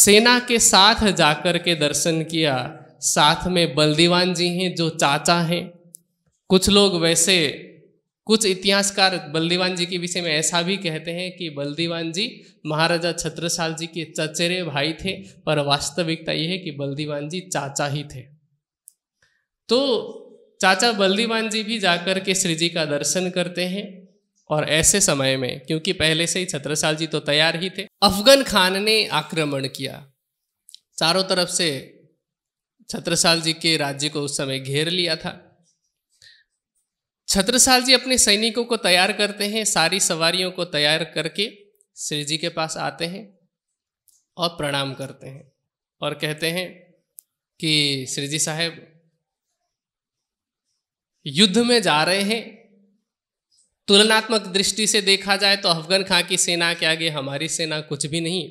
सेना के साथ जाकर के दर्शन किया साथ में बलदीवान जी हैं जो चाचा हैं कुछ लोग वैसे कुछ इतिहासकार बलदीवान जी के विषय में ऐसा भी कहते हैं कि बलदीवान जी महाराजा छत्रसाल जी के चचेरे भाई थे पर वास्तविकता यह है कि बलदीवान जी चाचा ही थे तो चाचा बलदीवान जी भी जाकर के श्री जी का दर्शन करते हैं और ऐसे समय में क्योंकि पहले से ही छत्रसाल जी तो तैयार ही थे अफगन खान ने आक्रमण किया चारों तरफ से छत्रसाल जी के राज्य को उस समय घेर लिया था छत्रसाल जी अपने सैनिकों को तैयार करते हैं सारी सवारियों को तैयार करके श्री जी के पास आते हैं और प्रणाम करते हैं और कहते हैं कि श्री जी साहेब युद्ध में जा रहे हैं तुलनात्मक दृष्टि से देखा जाए तो अफगान खां की सेना के आगे हमारी सेना कुछ भी नहीं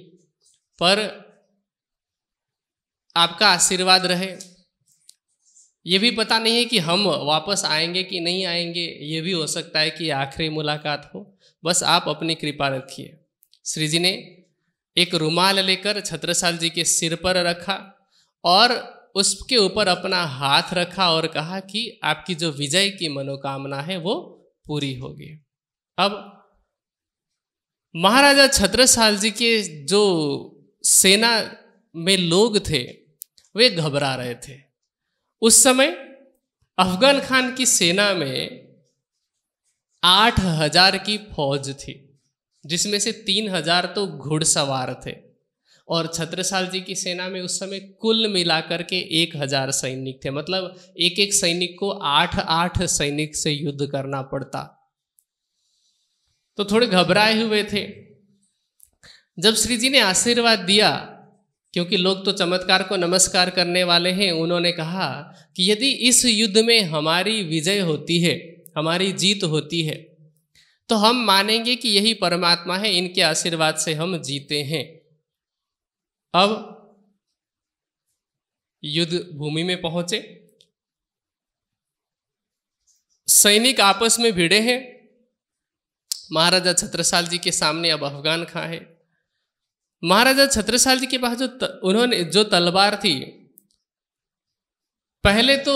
पर आपका आशीर्वाद रहे ये भी पता नहीं है कि हम वापस आएंगे कि नहीं आएंगे ये भी हो सकता है कि आखिरी मुलाकात हो बस आप अपनी कृपा रखिए श्री जी ने एक रुमाल लेकर छत्रसाल जी के सिर पर रखा और उसके ऊपर अपना हाथ रखा और कहा कि आपकी जो विजय की मनोकामना है वो पूरी होगी अब महाराजा छत्रसाल जी के जो सेना में लोग थे वे घबरा रहे थे उस समय अफगान खान की सेना में आठ हजार की फौज थी जिसमें से तीन हजार तो घुड़सवार थे और छत्रसाल जी की सेना में उस समय कुल मिलाकर के एक हजार सैनिक थे मतलब एक एक सैनिक को आठ आठ सैनिक से युद्ध करना पड़ता तो थोड़े घबराए हुए थे जब श्री जी ने आशीर्वाद दिया क्योंकि लोग तो चमत्कार को नमस्कार करने वाले हैं उन्होंने कहा कि यदि इस युद्ध में हमारी विजय होती है हमारी जीत होती है तो हम मानेंगे कि यही परमात्मा है इनके आशीर्वाद से हम जीते हैं अब युद्ध भूमि में पहुंचे सैनिक आपस में भिड़े हैं महाराजा छत्रसाल जी के सामने अब अफगान खां है महाराजा छत्रसाल जी के पास जो त, उन्होंने जो तलवार थी पहले तो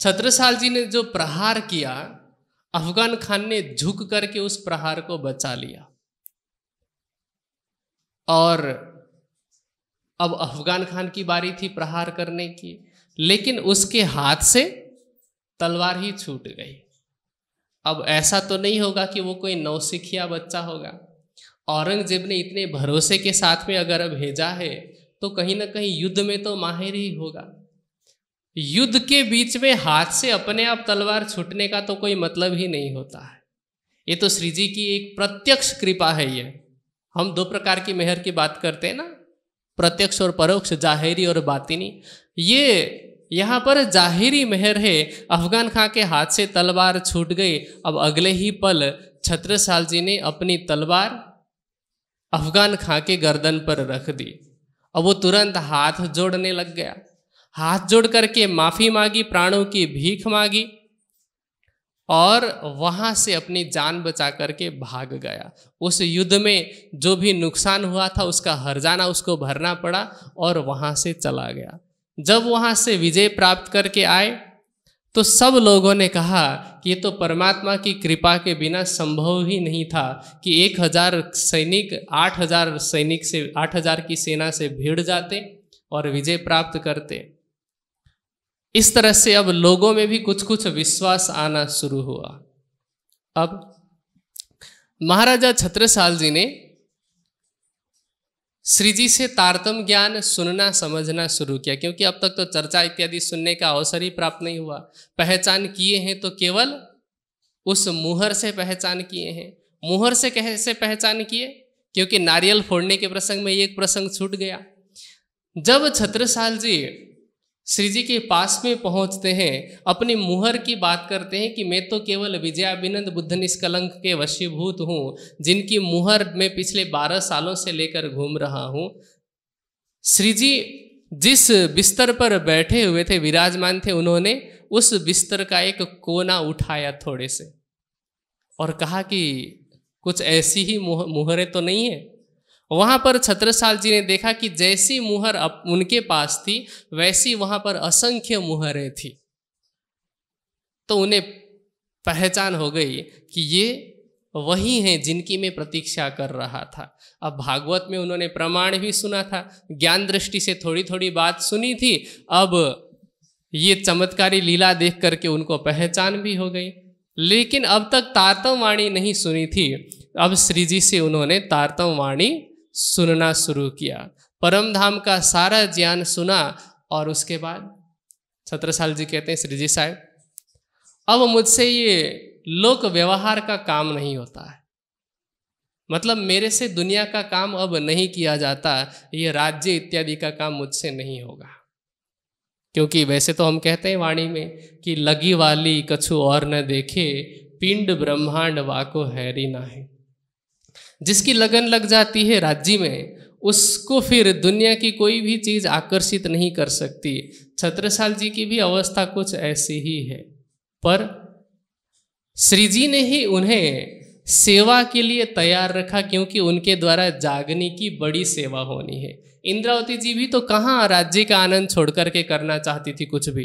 छत्रसाल जी ने जो प्रहार किया अफगान खान ने झुक करके उस प्रहार को बचा लिया और अब अफगान खान की बारी थी प्रहार करने की लेकिन उसके हाथ से तलवार ही छूट गई अब ऐसा तो नहीं होगा कि वो कोई नौसिखिया बच्चा होगा औरंगजेब ने इतने भरोसे के साथ में अगर भेजा है तो कहीं ना कहीं युद्ध में तो माहिर ही होगा युद्ध के बीच में हाथ से अपने आप तलवार छूटने का तो कोई मतलब ही नहीं होता है ये तो श्री जी की एक प्रत्यक्ष कृपा है ये हम दो प्रकार की मेहर की बात करते हैं ना प्रत्यक्ष और परोक्ष जाहिरी और बातिनी ये यहाँ पर जाहिरी मेहर है अफगान खां के हाथ से तलवार छूट गई अब अगले ही पल छत्रसाल जी ने अपनी तलवार अफगान खां के गर्दन पर रख दी और वो तुरंत हाथ जोड़ने लग गया हाथ जोड़ करके माफ़ी मांगी प्राणों की भीख मांगी और वहाँ से अपनी जान बचा करके भाग गया उस युद्ध में जो भी नुकसान हुआ था उसका हरजाना उसको भरना पड़ा और वहाँ से चला गया जब वहाँ से विजय प्राप्त करके आए तो सब लोगों ने कहा कि ये तो परमात्मा की कृपा के बिना संभव ही नहीं था कि एक हजार सैनिक आठ हजार सैनिक से आठ हजार की सेना से भीड़ जाते और विजय प्राप्त करते इस तरह से अब लोगों में भी कुछ कुछ विश्वास आना शुरू हुआ अब महाराजा छत्रसाल जी ने श्रीजी से तारतम ज्ञान सुनना समझना शुरू किया क्योंकि अब तक तो चर्चा इत्यादि सुनने का अवसर ही प्राप्त नहीं हुआ पहचान किए हैं तो केवल उस मुहर से पहचान किए हैं मुहर से कैसे पहचान किए क्योंकि नारियल फोड़ने के प्रसंग में ये एक प्रसंग छूट गया जब छत्रसाल जी श्री जी के पास में पहुंचते हैं अपनी मुहर की बात करते हैं कि मैं तो केवल विजयाभिनंद बुद्ध निष्कलंक के वशीभूत हूँ जिनकी मुहर मैं पिछले बारह सालों से लेकर घूम रहा हूँ श्री जी जिस बिस्तर पर बैठे हुए थे विराजमान थे उन्होंने उस बिस्तर का एक कोना उठाया थोड़े से और कहा कि कुछ ऐसी ही मुहरें तो नहीं है वहाँ पर छत्रसाल जी ने देखा कि जैसी मुहर उनके पास थी वैसी वहाँ पर असंख्य मुहरें थी तो उन्हें पहचान हो गई कि ये वही हैं जिनकी मैं प्रतीक्षा कर रहा था अब भागवत में उन्होंने प्रमाण भी सुना था ज्ञान दृष्टि से थोड़ी थोड़ी बात सुनी थी अब ये चमत्कारी लीला देख करके उनको पहचान भी हो गई लेकिन अब तक तारतम वाणी नहीं सुनी थी अब श्री जी से उन्होंने तारतम वाणी सुनना शुरू किया परम धाम का सारा ज्ञान सुना और उसके बाद छत्रसाल जी कहते हैं श्री जी साहब अब मुझसे ये लोक व्यवहार का काम नहीं होता है मतलब मेरे से दुनिया का काम अब नहीं किया जाता ये राज्य इत्यादि का काम मुझसे नहीं होगा क्योंकि वैसे तो हम कहते हैं वाणी में कि लगी वाली कछु और न देखे पिंड ब्रह्मांड वाको हैरी ना है जिसकी लगन लग जाती है राज्य में उसको फिर दुनिया की कोई भी चीज़ आकर्षित नहीं कर सकती छत्रसाल जी की भी अवस्था कुछ ऐसी ही है पर श्री जी ने ही उन्हें सेवा के लिए तैयार रखा क्योंकि उनके द्वारा जागने की बड़ी सेवा होनी है इंद्रावती जी भी तो कहाँ राज्य का आनंद छोड़ करके करना चाहती थी कुछ भी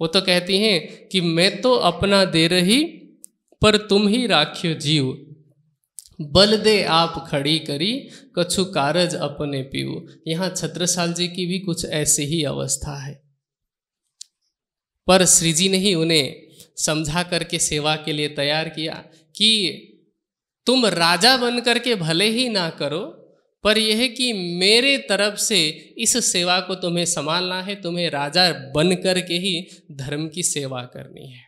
वो तो कहती हैं कि मैं तो अपना दे रही पर तुम ही राख्यो जीव बल दे आप खड़ी करी कछु कारज अपने पीओ यहाँ छत्रसाल जी की भी कुछ ऐसी ही अवस्था है पर श्रीजी ने ही उन्हें समझा करके सेवा के लिए तैयार किया कि तुम राजा बन करके भले ही ना करो पर यह कि मेरे तरफ से इस सेवा को तुम्हें संभालना है तुम्हें राजा बन करके ही धर्म की सेवा करनी है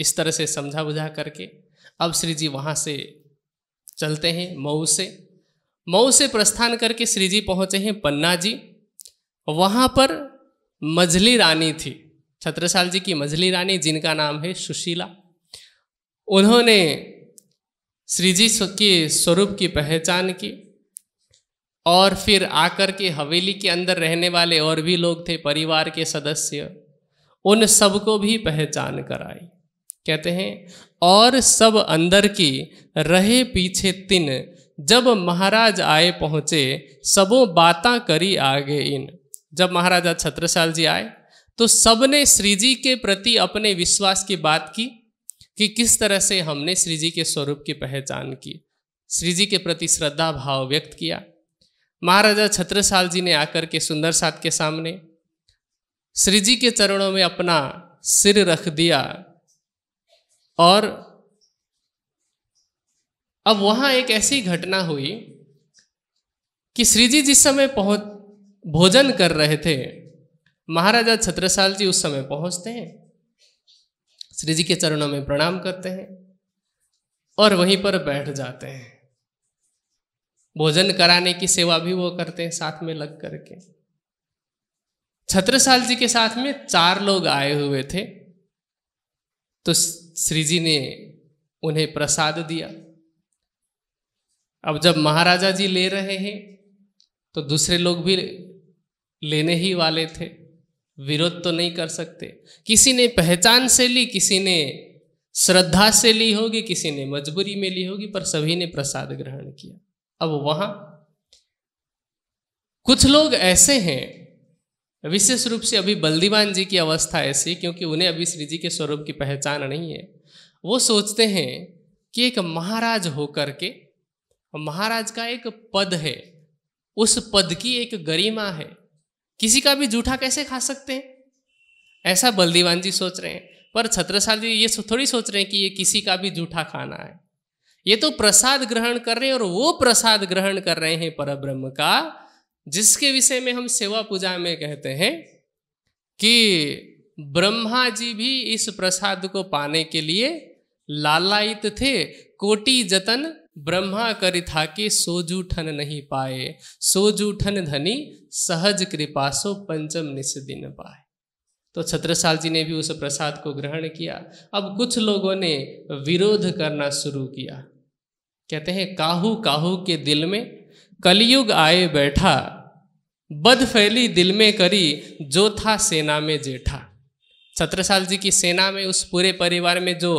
इस तरह से समझा बुझा करके अब श्री जी वहाँ से चलते हैं मऊ से मऊ से प्रस्थान करके श्री जी पहुँचे हैं पन्ना जी वहाँ पर मझली रानी थी छत्रसाल जी की मझली रानी जिनका नाम है सुशीला उन्होंने श्री जी के स्वरूप की पहचान की और फिर आकर के हवेली के अंदर रहने वाले और भी लोग थे परिवार के सदस्य उन सबको भी पहचान कराई कहते हैं और सब अंदर की रहे पीछे तिन जब महाराज आए पहुँचे सबों बाता करी आगे इन जब महाराजा छत्रसाल जी आए तो सबने श्री जी के प्रति अपने विश्वास की बात की कि किस तरह से हमने श्री जी के स्वरूप की पहचान की श्री जी के प्रति श्रद्धा भाव व्यक्त किया महाराजा छत्रसाल जी ने आकर के सुंदर साथ के सामने श्री जी के चरणों में अपना सिर रख दिया और अब वहाँ एक ऐसी घटना हुई कि श्री जी जिस समय पहुँच भोजन कर रहे थे महाराजा छत्रसाल जी उस समय पहुँचते हैं श्री जी के चरणों में प्रणाम करते हैं और वहीं पर बैठ जाते हैं भोजन कराने की सेवा भी वो करते हैं साथ में लग करके छत्रसाल जी के साथ में चार लोग आए हुए थे तो श्री जी ने उन्हें प्रसाद दिया अब जब महाराजा जी ले रहे हैं तो दूसरे लोग भी लेने ही वाले थे विरोध तो नहीं कर सकते किसी ने पहचान से ली किसी ने श्रद्धा से ली होगी किसी ने मजबूरी में ली होगी पर सभी ने प्रसाद ग्रहण किया अब वहां कुछ लोग ऐसे हैं विशेष रूप से अभी बल्दीवान जी की अवस्था ऐसी क्योंकि उन्हें अभी श्री जी के स्वरूप की पहचान नहीं है वो सोचते हैं कि एक महाराज होकर के महाराज का एक पद है उस पद की एक गरिमा है किसी का भी जूठा कैसे खा सकते हैं ऐसा बल्दीवान जी सोच रहे हैं पर छत्रसाल जी ये थोड़ी सोच रहे हैं कि ये किसी का भी जूठा खाना है ये तो प्रसाद ग्रहण कर रहे हैं और वो प्रसाद ग्रहण कर रहे हैं ब्रह्म का जिसके विषय में हम सेवा पूजा में कहते हैं कि ब्रह्मा जी भी इस प्रसाद को पाने के लिए लालायित थे कोटि जतन ब्रह्मा करि था कि सोजूठन नहीं पाए सोजूठन धनी सहज कृपा सो पंचम निष्दिन पाए तो छत्रसाल जी ने भी उस प्रसाद को ग्रहण किया अब कुछ लोगों ने विरोध करना शुरू किया कहते हैं काहू काहू के दिल में कलयुग आए बैठा बद फैली दिल में करी जो था सेना में जेठा छत्रसाल जी की सेना में उस पूरे परिवार में जो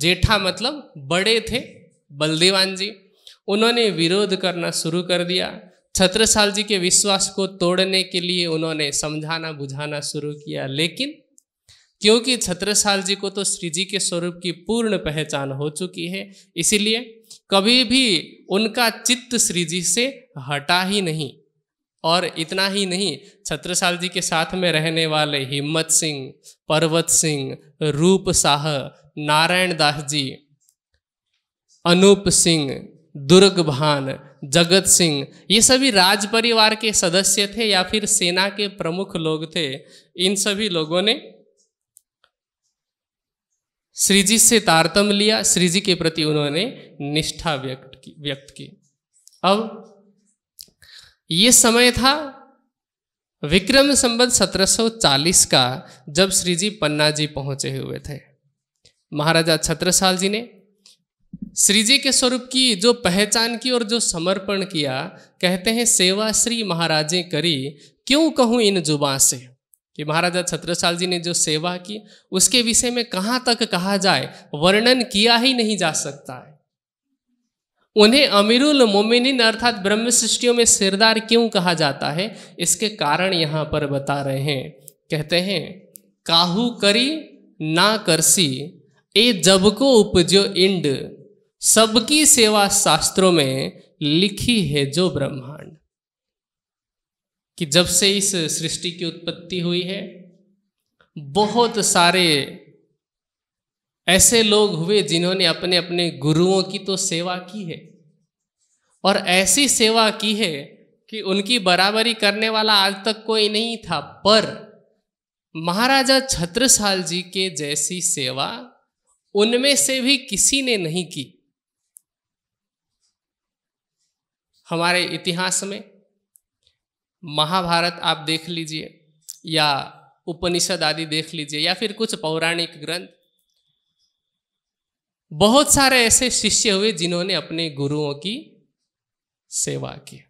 जेठा मतलब बड़े थे बलदेवान जी उन्होंने विरोध करना शुरू कर दिया छत्रसाल जी के विश्वास को तोड़ने के लिए उन्होंने समझाना बुझाना शुरू किया लेकिन क्योंकि छत्रसाल जी को तो श्री जी के स्वरूप की पूर्ण पहचान हो चुकी है इसीलिए कभी भी उनका चित्त श्री जी से हटा ही नहीं और इतना ही नहीं छत्रसाल जी के साथ में रहने वाले हिम्मत सिंह पर्वत सिंह रूप साह नारायण दास जी अनूप सिंह दुर्ग भान जगत सिंह ये सभी राज परिवार के सदस्य थे या फिर सेना के प्रमुख लोग थे इन सभी लोगों ने श्रीजी से तारतम लिया श्रीजी के प्रति उन्होंने निष्ठा व्यक्त की व्यक्त की अब ये समय था विक्रम संबत 1740 का जब श्री जी पन्ना जी पहुंचे हुए थे महाराजा छत्रसाल जी ने श्री जी के स्वरूप की जो पहचान की और जो समर्पण किया कहते हैं सेवा श्री महाराजे करी क्यों कहूँ इन जुबा से कि महाराजा छत्रसाल जी ने जो सेवा की उसके विषय में कहाँ तक कहा जाए वर्णन किया ही नहीं जा सकता है उन्हें अमीरुल मोमिनिन अर्थात ब्रह्म सृष्टियों में सिरदार क्यों कहा जाता है इसके कारण यहाँ पर बता रहे हैं कहते हैं काहू करी ना करसी ए जब को उपजो इंड सबकी सेवा शास्त्रों में लिखी है जो ब्रह्मांड कि जब से इस सृष्टि की उत्पत्ति हुई है बहुत सारे ऐसे लोग हुए जिन्होंने अपने अपने गुरुओं की तो सेवा की है और ऐसी सेवा की है कि उनकी बराबरी करने वाला आज तक कोई नहीं था पर महाराजा छत्रसाल जी के जैसी सेवा उनमें से भी किसी ने नहीं की हमारे इतिहास में महाभारत आप देख लीजिए या उपनिषद आदि देख लीजिए या फिर कुछ पौराणिक ग्रंथ बहुत सारे ऐसे शिष्य हुए जिन्होंने अपने गुरुओं की सेवा की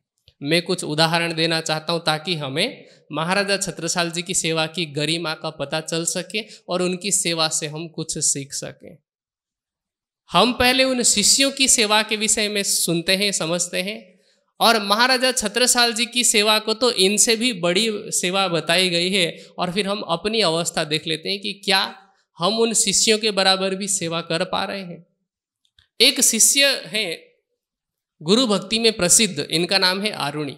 मैं कुछ उदाहरण देना चाहता हूं ताकि हमें महाराजा छत्रसाल जी की सेवा की गरिमा का पता चल सके और उनकी सेवा से हम कुछ सीख सकें हम पहले उन शिष्यों की सेवा के विषय में सुनते हैं समझते हैं और महाराजा छत्रसाल जी की सेवा को तो इनसे भी बड़ी सेवा बताई गई है और फिर हम अपनी अवस्था देख लेते हैं कि क्या हम उन शिष्यों के बराबर भी सेवा कर पा रहे हैं एक शिष्य है गुरु भक्ति में प्रसिद्ध इनका नाम है आरुणी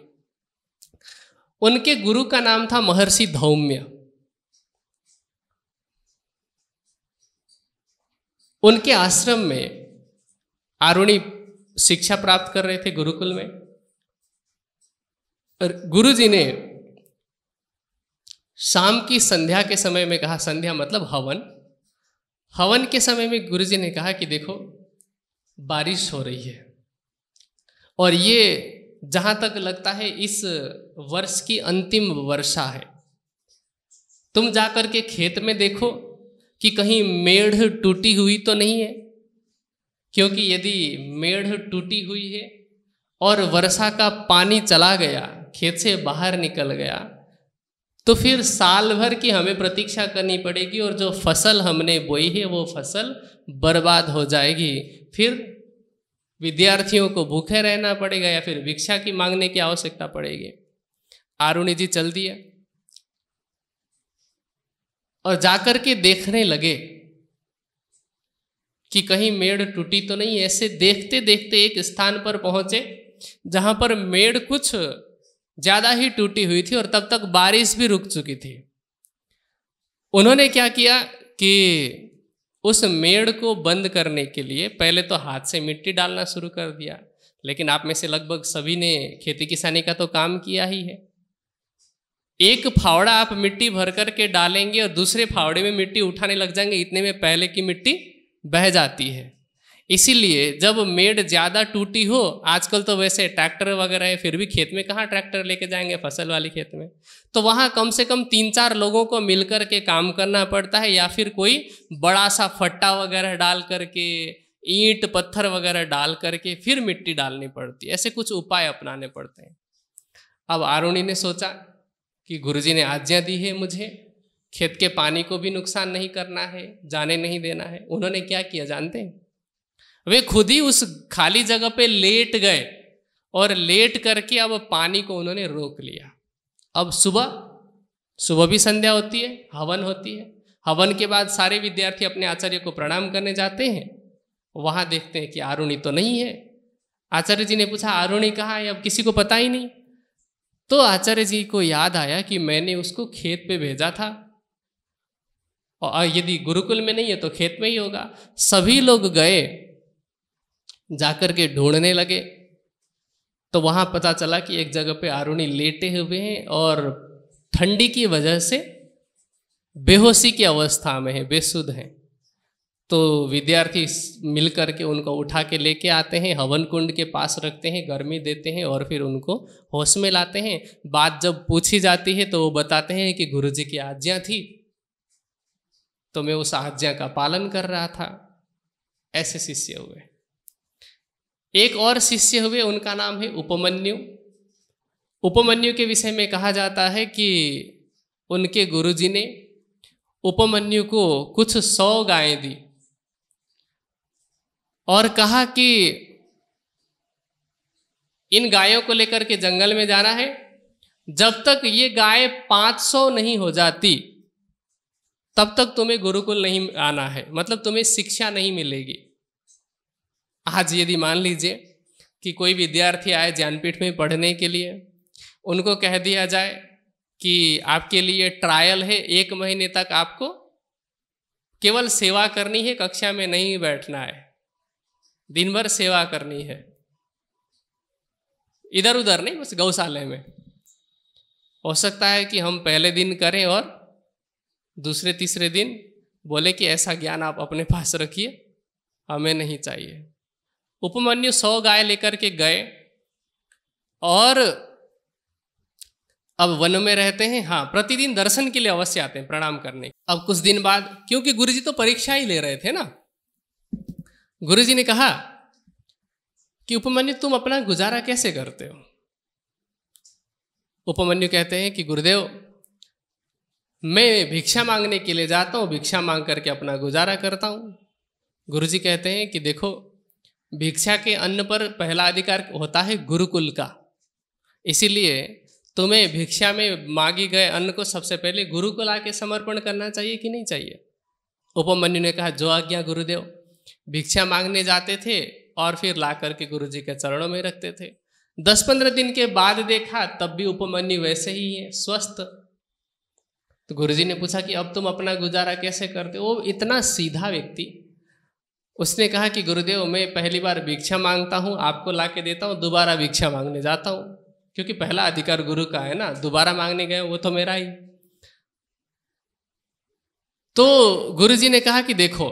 उनके गुरु का नाम था महर्षि धौम्य उनके आश्रम में आरुणी शिक्षा प्राप्त कर रहे थे गुरुकुल में और गुरु जी ने शाम की संध्या के समय में कहा संध्या मतलब हवन हवन के समय में गुरुजी ने कहा कि देखो बारिश हो रही है और ये जहाँ तक लगता है इस वर्ष की अंतिम वर्षा है तुम जा कर के खेत में देखो कि कहीं मेढ़ टूटी हुई तो नहीं है क्योंकि यदि मेढ़ टूटी हुई है और वर्षा का पानी चला गया खेत से बाहर निकल गया तो फिर साल भर की हमें प्रतीक्षा करनी पड़ेगी और जो फसल हमने बोई है वो फसल बर्बाद हो जाएगी फिर विद्यार्थियों को भूखे रहना पड़ेगा या फिर भिक्षा की मांगने की आवश्यकता पड़ेगी आरुणी जी चल दिया और जाकर के देखने लगे कि कहीं मेड़ टूटी तो नहीं ऐसे देखते देखते एक स्थान पर पहुंचे जहां पर मेड़ कुछ ज़्यादा ही टूटी हुई थी और तब तक बारिश भी रुक चुकी थी उन्होंने क्या किया कि उस मेड़ को बंद करने के लिए पहले तो हाथ से मिट्टी डालना शुरू कर दिया लेकिन आप में से लगभग सभी ने खेती किसानी का तो काम किया ही है एक फावड़ा आप मिट्टी भर करके डालेंगे और दूसरे फावड़े में मिट्टी उठाने लग जाएंगे इतने में पहले की मिट्टी बह जाती है इसीलिए जब मेड ज़्यादा टूटी हो आजकल तो वैसे ट्रैक्टर वगैरह है फिर भी खेत में कहाँ ट्रैक्टर लेके जाएंगे फसल वाले खेत में तो वहाँ कम से कम तीन चार लोगों को मिलकर के काम करना पड़ता है या फिर कोई बड़ा सा फट्टा वगैरह डाल करके ईंट पत्थर वगैरह डाल करके फिर मिट्टी डालनी पड़ती है ऐसे कुछ उपाय अपनाने पड़ते हैं अब आरुणी ने सोचा कि गुरुजी ने आज्ञा दी है मुझे खेत के पानी को भी नुकसान नहीं करना है जाने नहीं देना है उन्होंने क्या किया जानते हैं वे खुद ही उस खाली जगह पे लेट गए और लेट करके अब पानी को उन्होंने रोक लिया अब सुबह सुबह भी संध्या होती है हवन होती है हवन के बाद सारे विद्यार्थी अपने आचार्य को प्रणाम करने जाते हैं वहां देखते हैं कि आरुणी तो नहीं है आचार्य जी ने पूछा आरुणी कहा है अब किसी को पता ही नहीं तो आचार्य जी को याद आया कि मैंने उसको खेत पे भेजा था और यदि गुरुकुल में नहीं है तो खेत में ही होगा सभी लोग गए जाकर के ढूंढने लगे तो वहाँ पता चला कि एक जगह पे आरुणी लेटे हुए हैं और ठंडी की वजह से बेहोशी की अवस्था में है बेसुध हैं तो विद्यार्थी मिल करके के उनको उठा के लेके आते हैं हवन कुंड के पास रखते हैं गर्मी देते हैं और फिर उनको होश में लाते हैं बात जब पूछी जाती है तो वो बताते हैं कि गुरु जी की आज्ञा थी तो मैं उस आज्ञा का पालन कर रहा था ऐसे शिष्य हुए एक और शिष्य हुए उनका नाम है उपमन्यु उपमन्यु के विषय में कहा जाता है कि उनके गुरुजी ने उपमन्यु को कुछ सौ गायें दी और कहा कि इन गायों को लेकर के जंगल में जाना है जब तक ये गाय 500 नहीं हो जाती तब तक तुम्हें गुरुकुल नहीं आना है मतलब तुम्हें शिक्षा नहीं मिलेगी आज यदि मान लीजिए कि कोई विद्यार्थी आए ज्ञानपीठ में पढ़ने के लिए उनको कह दिया जाए कि आपके लिए ट्रायल है एक महीने तक आपको केवल सेवा करनी है कक्षा में नहीं बैठना है दिन भर सेवा करनी है इधर उधर नहीं बस गौशाले में हो सकता है कि हम पहले दिन करें और दूसरे तीसरे दिन बोले कि ऐसा ज्ञान आप अपने पास रखिए हमें नहीं चाहिए उपमन्यु सौ गाय लेकर के गए और अब वन में रहते हैं हाँ प्रतिदिन दर्शन के लिए अवश्य आते हैं प्रणाम करने अब कुछ दिन बाद क्योंकि गुरु जी तो परीक्षा ही ले रहे थे ना गुरु जी ने कहा कि उपमन्यु तुम अपना गुजारा कैसे करते हो उपमन्यु कहते हैं कि गुरुदेव मैं भिक्षा मांगने के लिए जाता हूँ भिक्षा मांग करके अपना गुजारा करता हूँ जी कहते हैं कि देखो भिक्षा के अन्न पर पहला अधिकार होता है गुरुकुल का इसीलिए तुम्हें भिक्षा में मांगी गए अन्न को सबसे पहले गुरुकुल आके समर्पण करना चाहिए कि नहीं चाहिए उपमन्यु ने कहा जो आज्ञा गुरुदेव भिक्षा मांगने जाते थे और फिर ला करके गुरु जी के चरणों में रखते थे दस पंद्रह दिन के बाद देखा तब भी उपमन्यु वैसे ही है स्वस्थ तो गुरुजी ने पूछा कि अब तुम अपना गुजारा कैसे करते हो इतना सीधा व्यक्ति उसने कहा कि गुरुदेव मैं पहली बार भिक्षा मांगता हूँ आपको ला के देता हूँ दोबारा भिक्षा मांगने जाता हूँ क्योंकि पहला अधिकार गुरु का है ना दोबारा मांगने गए वो तो मेरा ही तो गुरु जी ने कहा कि देखो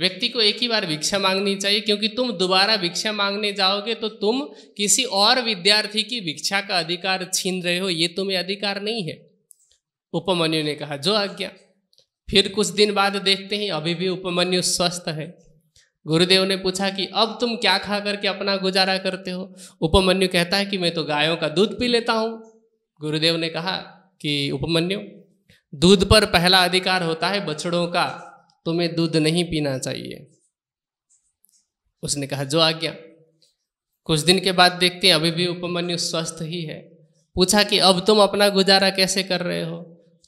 व्यक्ति को एक ही बार भिक्षा मांगनी चाहिए क्योंकि तुम दोबारा भिक्षा मांगने जाओगे तो तुम किसी और विद्यार्थी की भिक्षा का अधिकार छीन रहे हो ये तुम्हें अधिकार नहीं है उपमन्यु ने कहा जो आज्ञा फिर कुछ दिन बाद देखते हैं अभी भी उपमन्यु स्वस्थ है गुरुदेव ने पूछा कि अब तुम क्या खा करके अपना गुजारा करते हो उपमन्यु कहता है कि मैं तो गायों का दूध पी लेता हूँ गुरुदेव ने कहा कि उपमन्यु दूध पर पहला अधिकार होता है बछड़ों का तुम्हें दूध नहीं पीना चाहिए उसने कहा जो आज्ञा कुछ दिन के बाद देखते हैं अभी भी उपमन्यु स्वस्थ ही है पूछा कि अब तुम अपना गुजारा कैसे कर रहे हो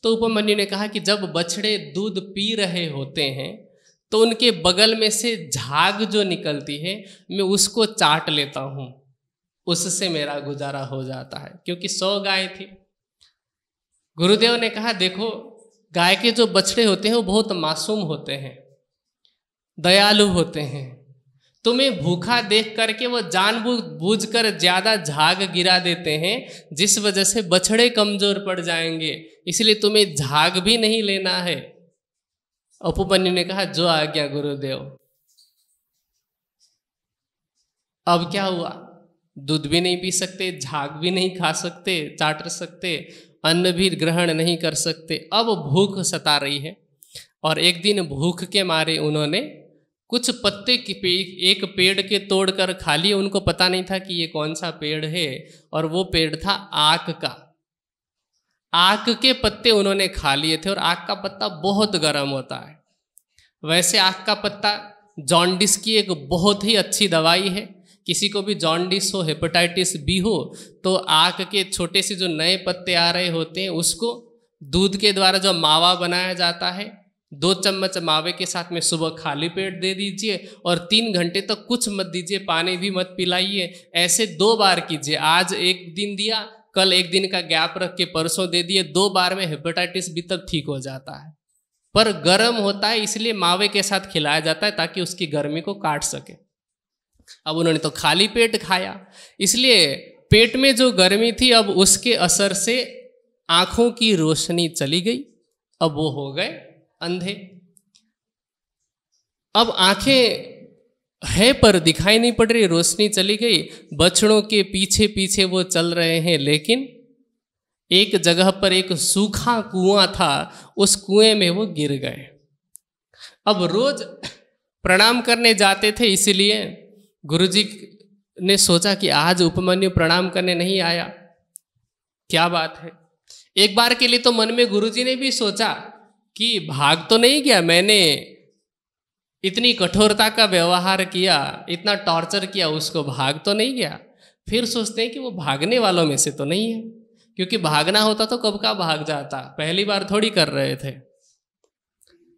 तो उपमन्यु ने कहा कि जब बछड़े दूध पी रहे होते हैं तो उनके बगल में से झाग जो निकलती है मैं उसको चाट लेता हूँ उससे मेरा गुजारा हो जाता है क्योंकि सौ गाय थी गुरुदेव ने कहा देखो गाय के जो बछड़े होते हैं वो बहुत मासूम होते हैं दयालु होते हैं तुम्हें भूखा देख करके वो जानबूझ कर ज़्यादा झाग गिरा देते हैं जिस वजह से बछड़े कमज़ोर पड़ जाएंगे इसलिए तुम्हें झाग भी नहीं लेना है उपमन्यु ने कहा जो आ गया गुरुदेव अब क्या हुआ दूध भी नहीं पी सकते झाग भी नहीं खा सकते चाट सकते अन्न भी ग्रहण नहीं कर सकते अब भूख सता रही है और एक दिन भूख के मारे उन्होंने कुछ पत्ते के पे एक पेड़ के तोड़कर खा लिए उनको पता नहीं था कि ये कौन सा पेड़ है और वो पेड़ था आक का आक के पत्ते उन्होंने खा लिए थे और आक का पत्ता बहुत गर्म होता है वैसे आक का पत्ता जॉन्डिस की एक बहुत ही अच्छी दवाई है किसी को भी जॉन्डिस हो हेपेटाइटिस बी हो तो आक के छोटे से जो नए पत्ते आ रहे होते हैं उसको दूध के द्वारा जो मावा बनाया जाता है दो चम्मच मावे के साथ में सुबह खाली पेट दे दीजिए और तीन घंटे तक तो कुछ मत दीजिए पानी भी मत पिलाइए ऐसे दो बार कीजिए आज एक दिन दिया कल एक दिन का गैप रख के परसों दे दिए दो बार में हेपेटाइटिस भी तक ठीक हो जाता है पर गर्म होता है इसलिए मावे के साथ खिलाया जाता है ताकि उसकी गर्मी को काट सके अब उन्होंने तो खाली पेट खाया इसलिए पेट में जो गर्मी थी अब उसके असर से आँखों की रोशनी चली गई अब वो हो गए अंधे अब आंखें है पर दिखाई नहीं पड़ रही रोशनी चली गई बछड़ों के पीछे पीछे वो चल रहे हैं लेकिन एक जगह पर एक सूखा कुआं था उस कुएं में वो गिर गए अब रोज प्रणाम करने जाते थे इसीलिए गुरुजी ने सोचा कि आज उपमन्यु प्रणाम करने नहीं आया क्या बात है एक बार के लिए तो मन में गुरुजी ने भी सोचा कि भाग तो नहीं गया मैंने इतनी कठोरता का व्यवहार किया इतना टॉर्चर किया उसको भाग तो नहीं गया फिर सोचते हैं कि वो भागने वालों में से तो नहीं है क्योंकि भागना होता तो कब का भाग जाता पहली बार थोड़ी कर रहे थे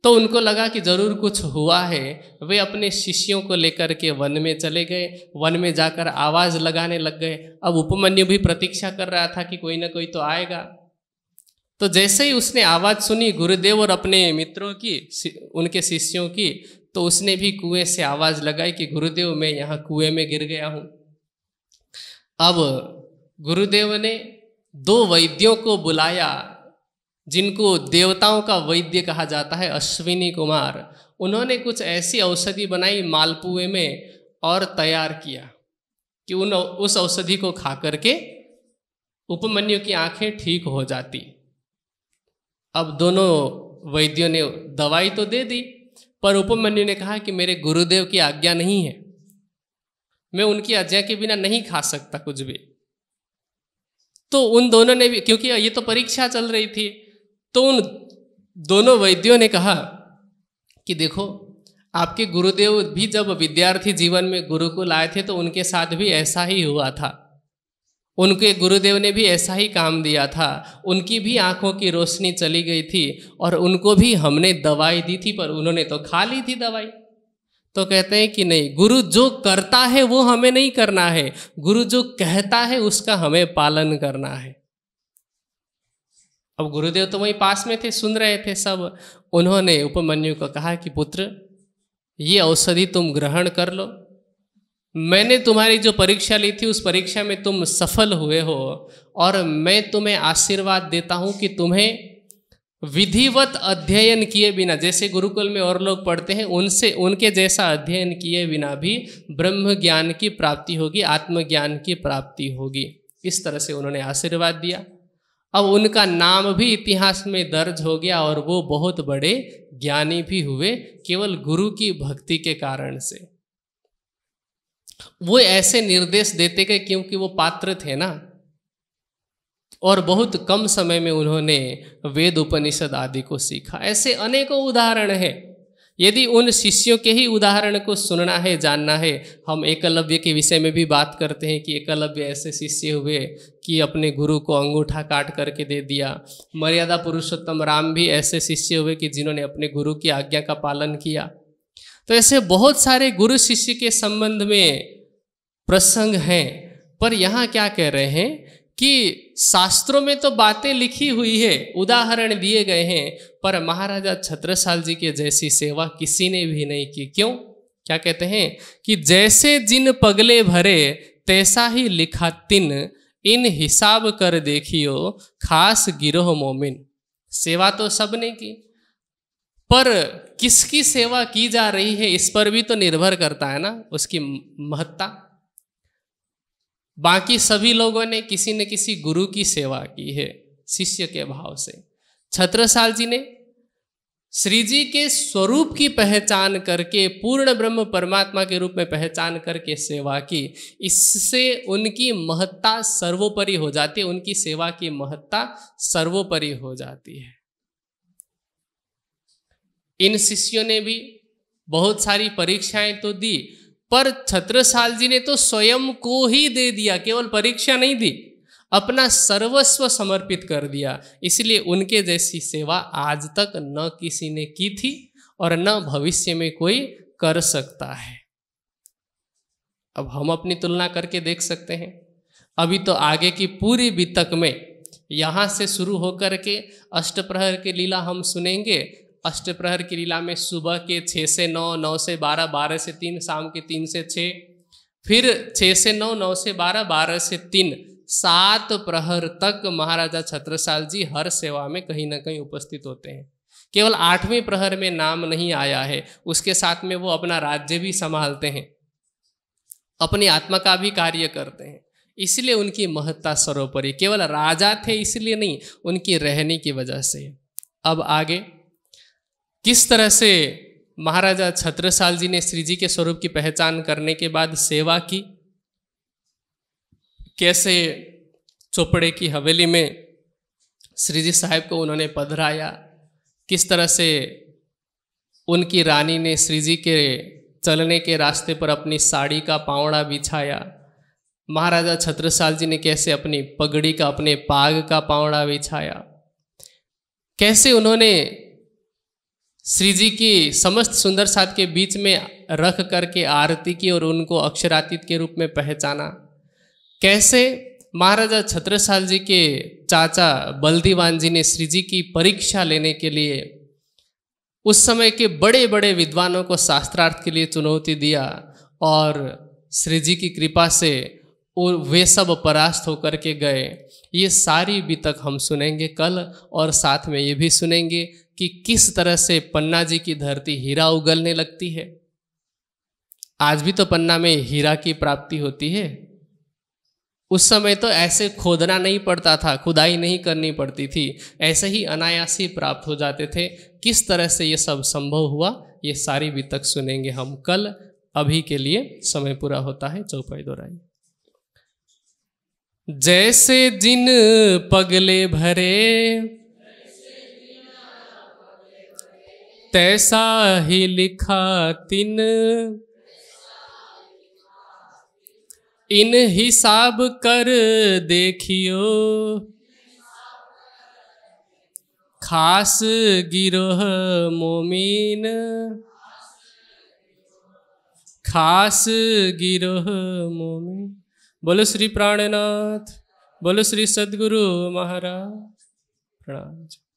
तो उनको लगा कि जरूर कुछ हुआ है वे अपने शिष्यों को लेकर के वन में चले गए वन में जाकर आवाज़ लगाने लग गए अब उपमन्यु भी प्रतीक्षा कर रहा था कि कोई ना कोई तो आएगा तो जैसे ही उसने आवाज़ सुनी गुरुदेव और अपने मित्रों की उनके शिष्यों की तो उसने भी कुएं से आवाज़ लगाई कि गुरुदेव मैं यहाँ कुएं में गिर गया हूँ अब गुरुदेव ने दो वैद्यों को बुलाया जिनको देवताओं का वैद्य कहा जाता है अश्विनी कुमार उन्होंने कुछ ऐसी औषधि बनाई मालपुए में और तैयार किया कि उन उस औषधि को खा करके उपमन्यु की आंखें ठीक हो जाती अब दोनों वैद्यों ने दवाई तो दे दी पर उपमन्यु ने कहा कि मेरे गुरुदेव की आज्ञा नहीं है मैं उनकी आज्ञा के बिना नहीं खा सकता कुछ भी तो उन दोनों ने भी क्योंकि ये तो परीक्षा चल रही थी तो उन दोनों वैद्यों ने कहा कि देखो आपके गुरुदेव भी जब विद्यार्थी जीवन में गुरुकुल आए थे तो उनके साथ भी ऐसा ही हुआ था उनके गुरुदेव ने भी ऐसा ही काम दिया था उनकी भी आंखों की रोशनी चली गई थी और उनको भी हमने दवाई दी थी पर उन्होंने तो खा ली थी दवाई तो कहते हैं कि नहीं गुरु जो करता है वो हमें नहीं करना है गुरु जो कहता है उसका हमें पालन करना है अब गुरुदेव तो वहीं पास में थे सुन रहे थे सब उन्होंने उपमन्यु को कहा कि पुत्र ये औषधि तुम ग्रहण कर लो मैंने तुम्हारी जो परीक्षा ली थी उस परीक्षा में तुम सफल हुए हो और मैं तुम्हें आशीर्वाद देता हूँ कि तुम्हें विधिवत अध्ययन किए बिना जैसे गुरुकुल में और लोग पढ़ते हैं उनसे उनके जैसा अध्ययन किए बिना भी ब्रह्म ज्ञान की प्राप्ति होगी आत्मज्ञान की प्राप्ति होगी इस तरह से उन्होंने आशीर्वाद दिया अब उनका नाम भी इतिहास में दर्ज हो गया और वो बहुत बड़े ज्ञानी भी हुए केवल गुरु की भक्ति के कारण से वो ऐसे निर्देश देते गए क्योंकि वो पात्र थे ना और बहुत कम समय में उन्होंने वेद उपनिषद आदि को सीखा ऐसे अनेकों उदाहरण हैं यदि उन शिष्यों के ही उदाहरण को सुनना है जानना है हम एकलव्य के विषय में भी बात करते हैं कि एकलव्य ऐसे शिष्य हुए कि अपने गुरु को अंगूठा काट करके दे दिया मर्यादा पुरुषोत्तम राम भी ऐसे शिष्य हुए कि जिन्होंने अपने गुरु की आज्ञा का पालन किया तो ऐसे बहुत सारे गुरु शिष्य के संबंध में प्रसंग हैं पर यहाँ क्या कह रहे हैं कि शास्त्रों में तो बातें लिखी हुई है उदाहरण दिए गए हैं पर महाराजा छत्रसाल जी के जैसी सेवा किसी ने भी नहीं की क्यों क्या कहते हैं कि जैसे जिन पगले भरे तैसा ही लिखा तिन इन हिसाब कर देखियो खास गिरोह मोमिन सेवा तो सब ने की पर किसकी सेवा की जा रही है इस पर भी तो निर्भर करता है ना उसकी महत्ता बाकी सभी लोगों ने किसी न किसी गुरु की सेवा की है शिष्य के भाव से छत्रसाल जी ने श्री जी के स्वरूप की पहचान करके पूर्ण ब्रह्म परमात्मा के रूप में पहचान करके सेवा की इससे उनकी महत्ता सर्वोपरि हो जाती है उनकी सेवा की महत्ता सर्वोपरि हो जाती है इन शिष्यों ने भी बहुत सारी परीक्षाएं तो दी पर छत्रसाल जी ने तो स्वयं को ही दे दिया केवल परीक्षा नहीं दी अपना सर्वस्व समर्पित कर दिया इसलिए उनके जैसी सेवा आज तक न किसी ने की थी और न भविष्य में कोई कर सकता है अब हम अपनी तुलना करके देख सकते हैं अभी तो आगे की पूरी बीतक में यहाँ से शुरू होकर के अष्टप्रहर की लीला हम सुनेंगे अष्ट प्रहर की लीला में सुबह के छः से नौ नौ से बारह बारह से तीन शाम के तीन से छः फिर छः से नौ नौ से बारह बारह से तीन सात प्रहर तक महाराजा छत्रसाल जी हर सेवा में कहीं ना कहीं उपस्थित होते हैं केवल आठवें प्रहर में नाम नहीं आया है उसके साथ में वो अपना राज्य भी संभालते हैं अपनी आत्मा का भी कार्य करते हैं इसलिए उनकी महत्ता सर्वोपरि केवल राजा थे इसलिए नहीं उनकी रहने की वजह से अब आगे किस तरह से महाराजा छत्रसाल जी ने श्री जी के स्वरूप की पहचान करने के बाद सेवा की कैसे चोपड़े की हवेली में श्री जी साहब को उन्होंने पधराया किस तरह से उनकी रानी ने श्री जी के चलने के रास्ते पर अपनी साड़ी का पावड़ा बिछाया महाराजा छत्रसाल जी ने कैसे अपनी पगड़ी का अपने पाग का पावड़ा बिछाया कैसे उन्होंने श्री जी की समस्त सुंदर साथ के बीच में रख करके आरती की और उनको अक्षरातीत के रूप में पहचाना कैसे महाराजा छत्रसाल जी के चाचा बल्दीवान जी ने श्री जी की परीक्षा लेने के लिए उस समय के बड़े बड़े विद्वानों को शास्त्रार्थ के लिए चुनौती दिया और श्री जी की कृपा से और वे सब परास्त होकर के गए ये सारी भी तक हम सुनेंगे कल और साथ में ये भी सुनेंगे कि किस तरह से पन्ना जी की धरती हीरा उगलने लगती है आज भी तो पन्ना में हीरा की प्राप्ति होती है उस समय तो ऐसे खोदना नहीं पड़ता था खुदाई नहीं करनी पड़ती थी ऐसे ही अनायास ही प्राप्त हो जाते थे किस तरह से ये सब संभव हुआ ये सारी भी तक सुनेंगे हम कल अभी के लिए समय पूरा होता है चौपाई दोहराइए जैसे दिन पगले भरे तैसा ही लिखा तिन इन हिसाब कर देखियो खास गिरोह मोमिन खास गिरोह मोमिन बोलो श्री प्राणनाथ बोलो श्री सदगुरु महाराज प्रणाम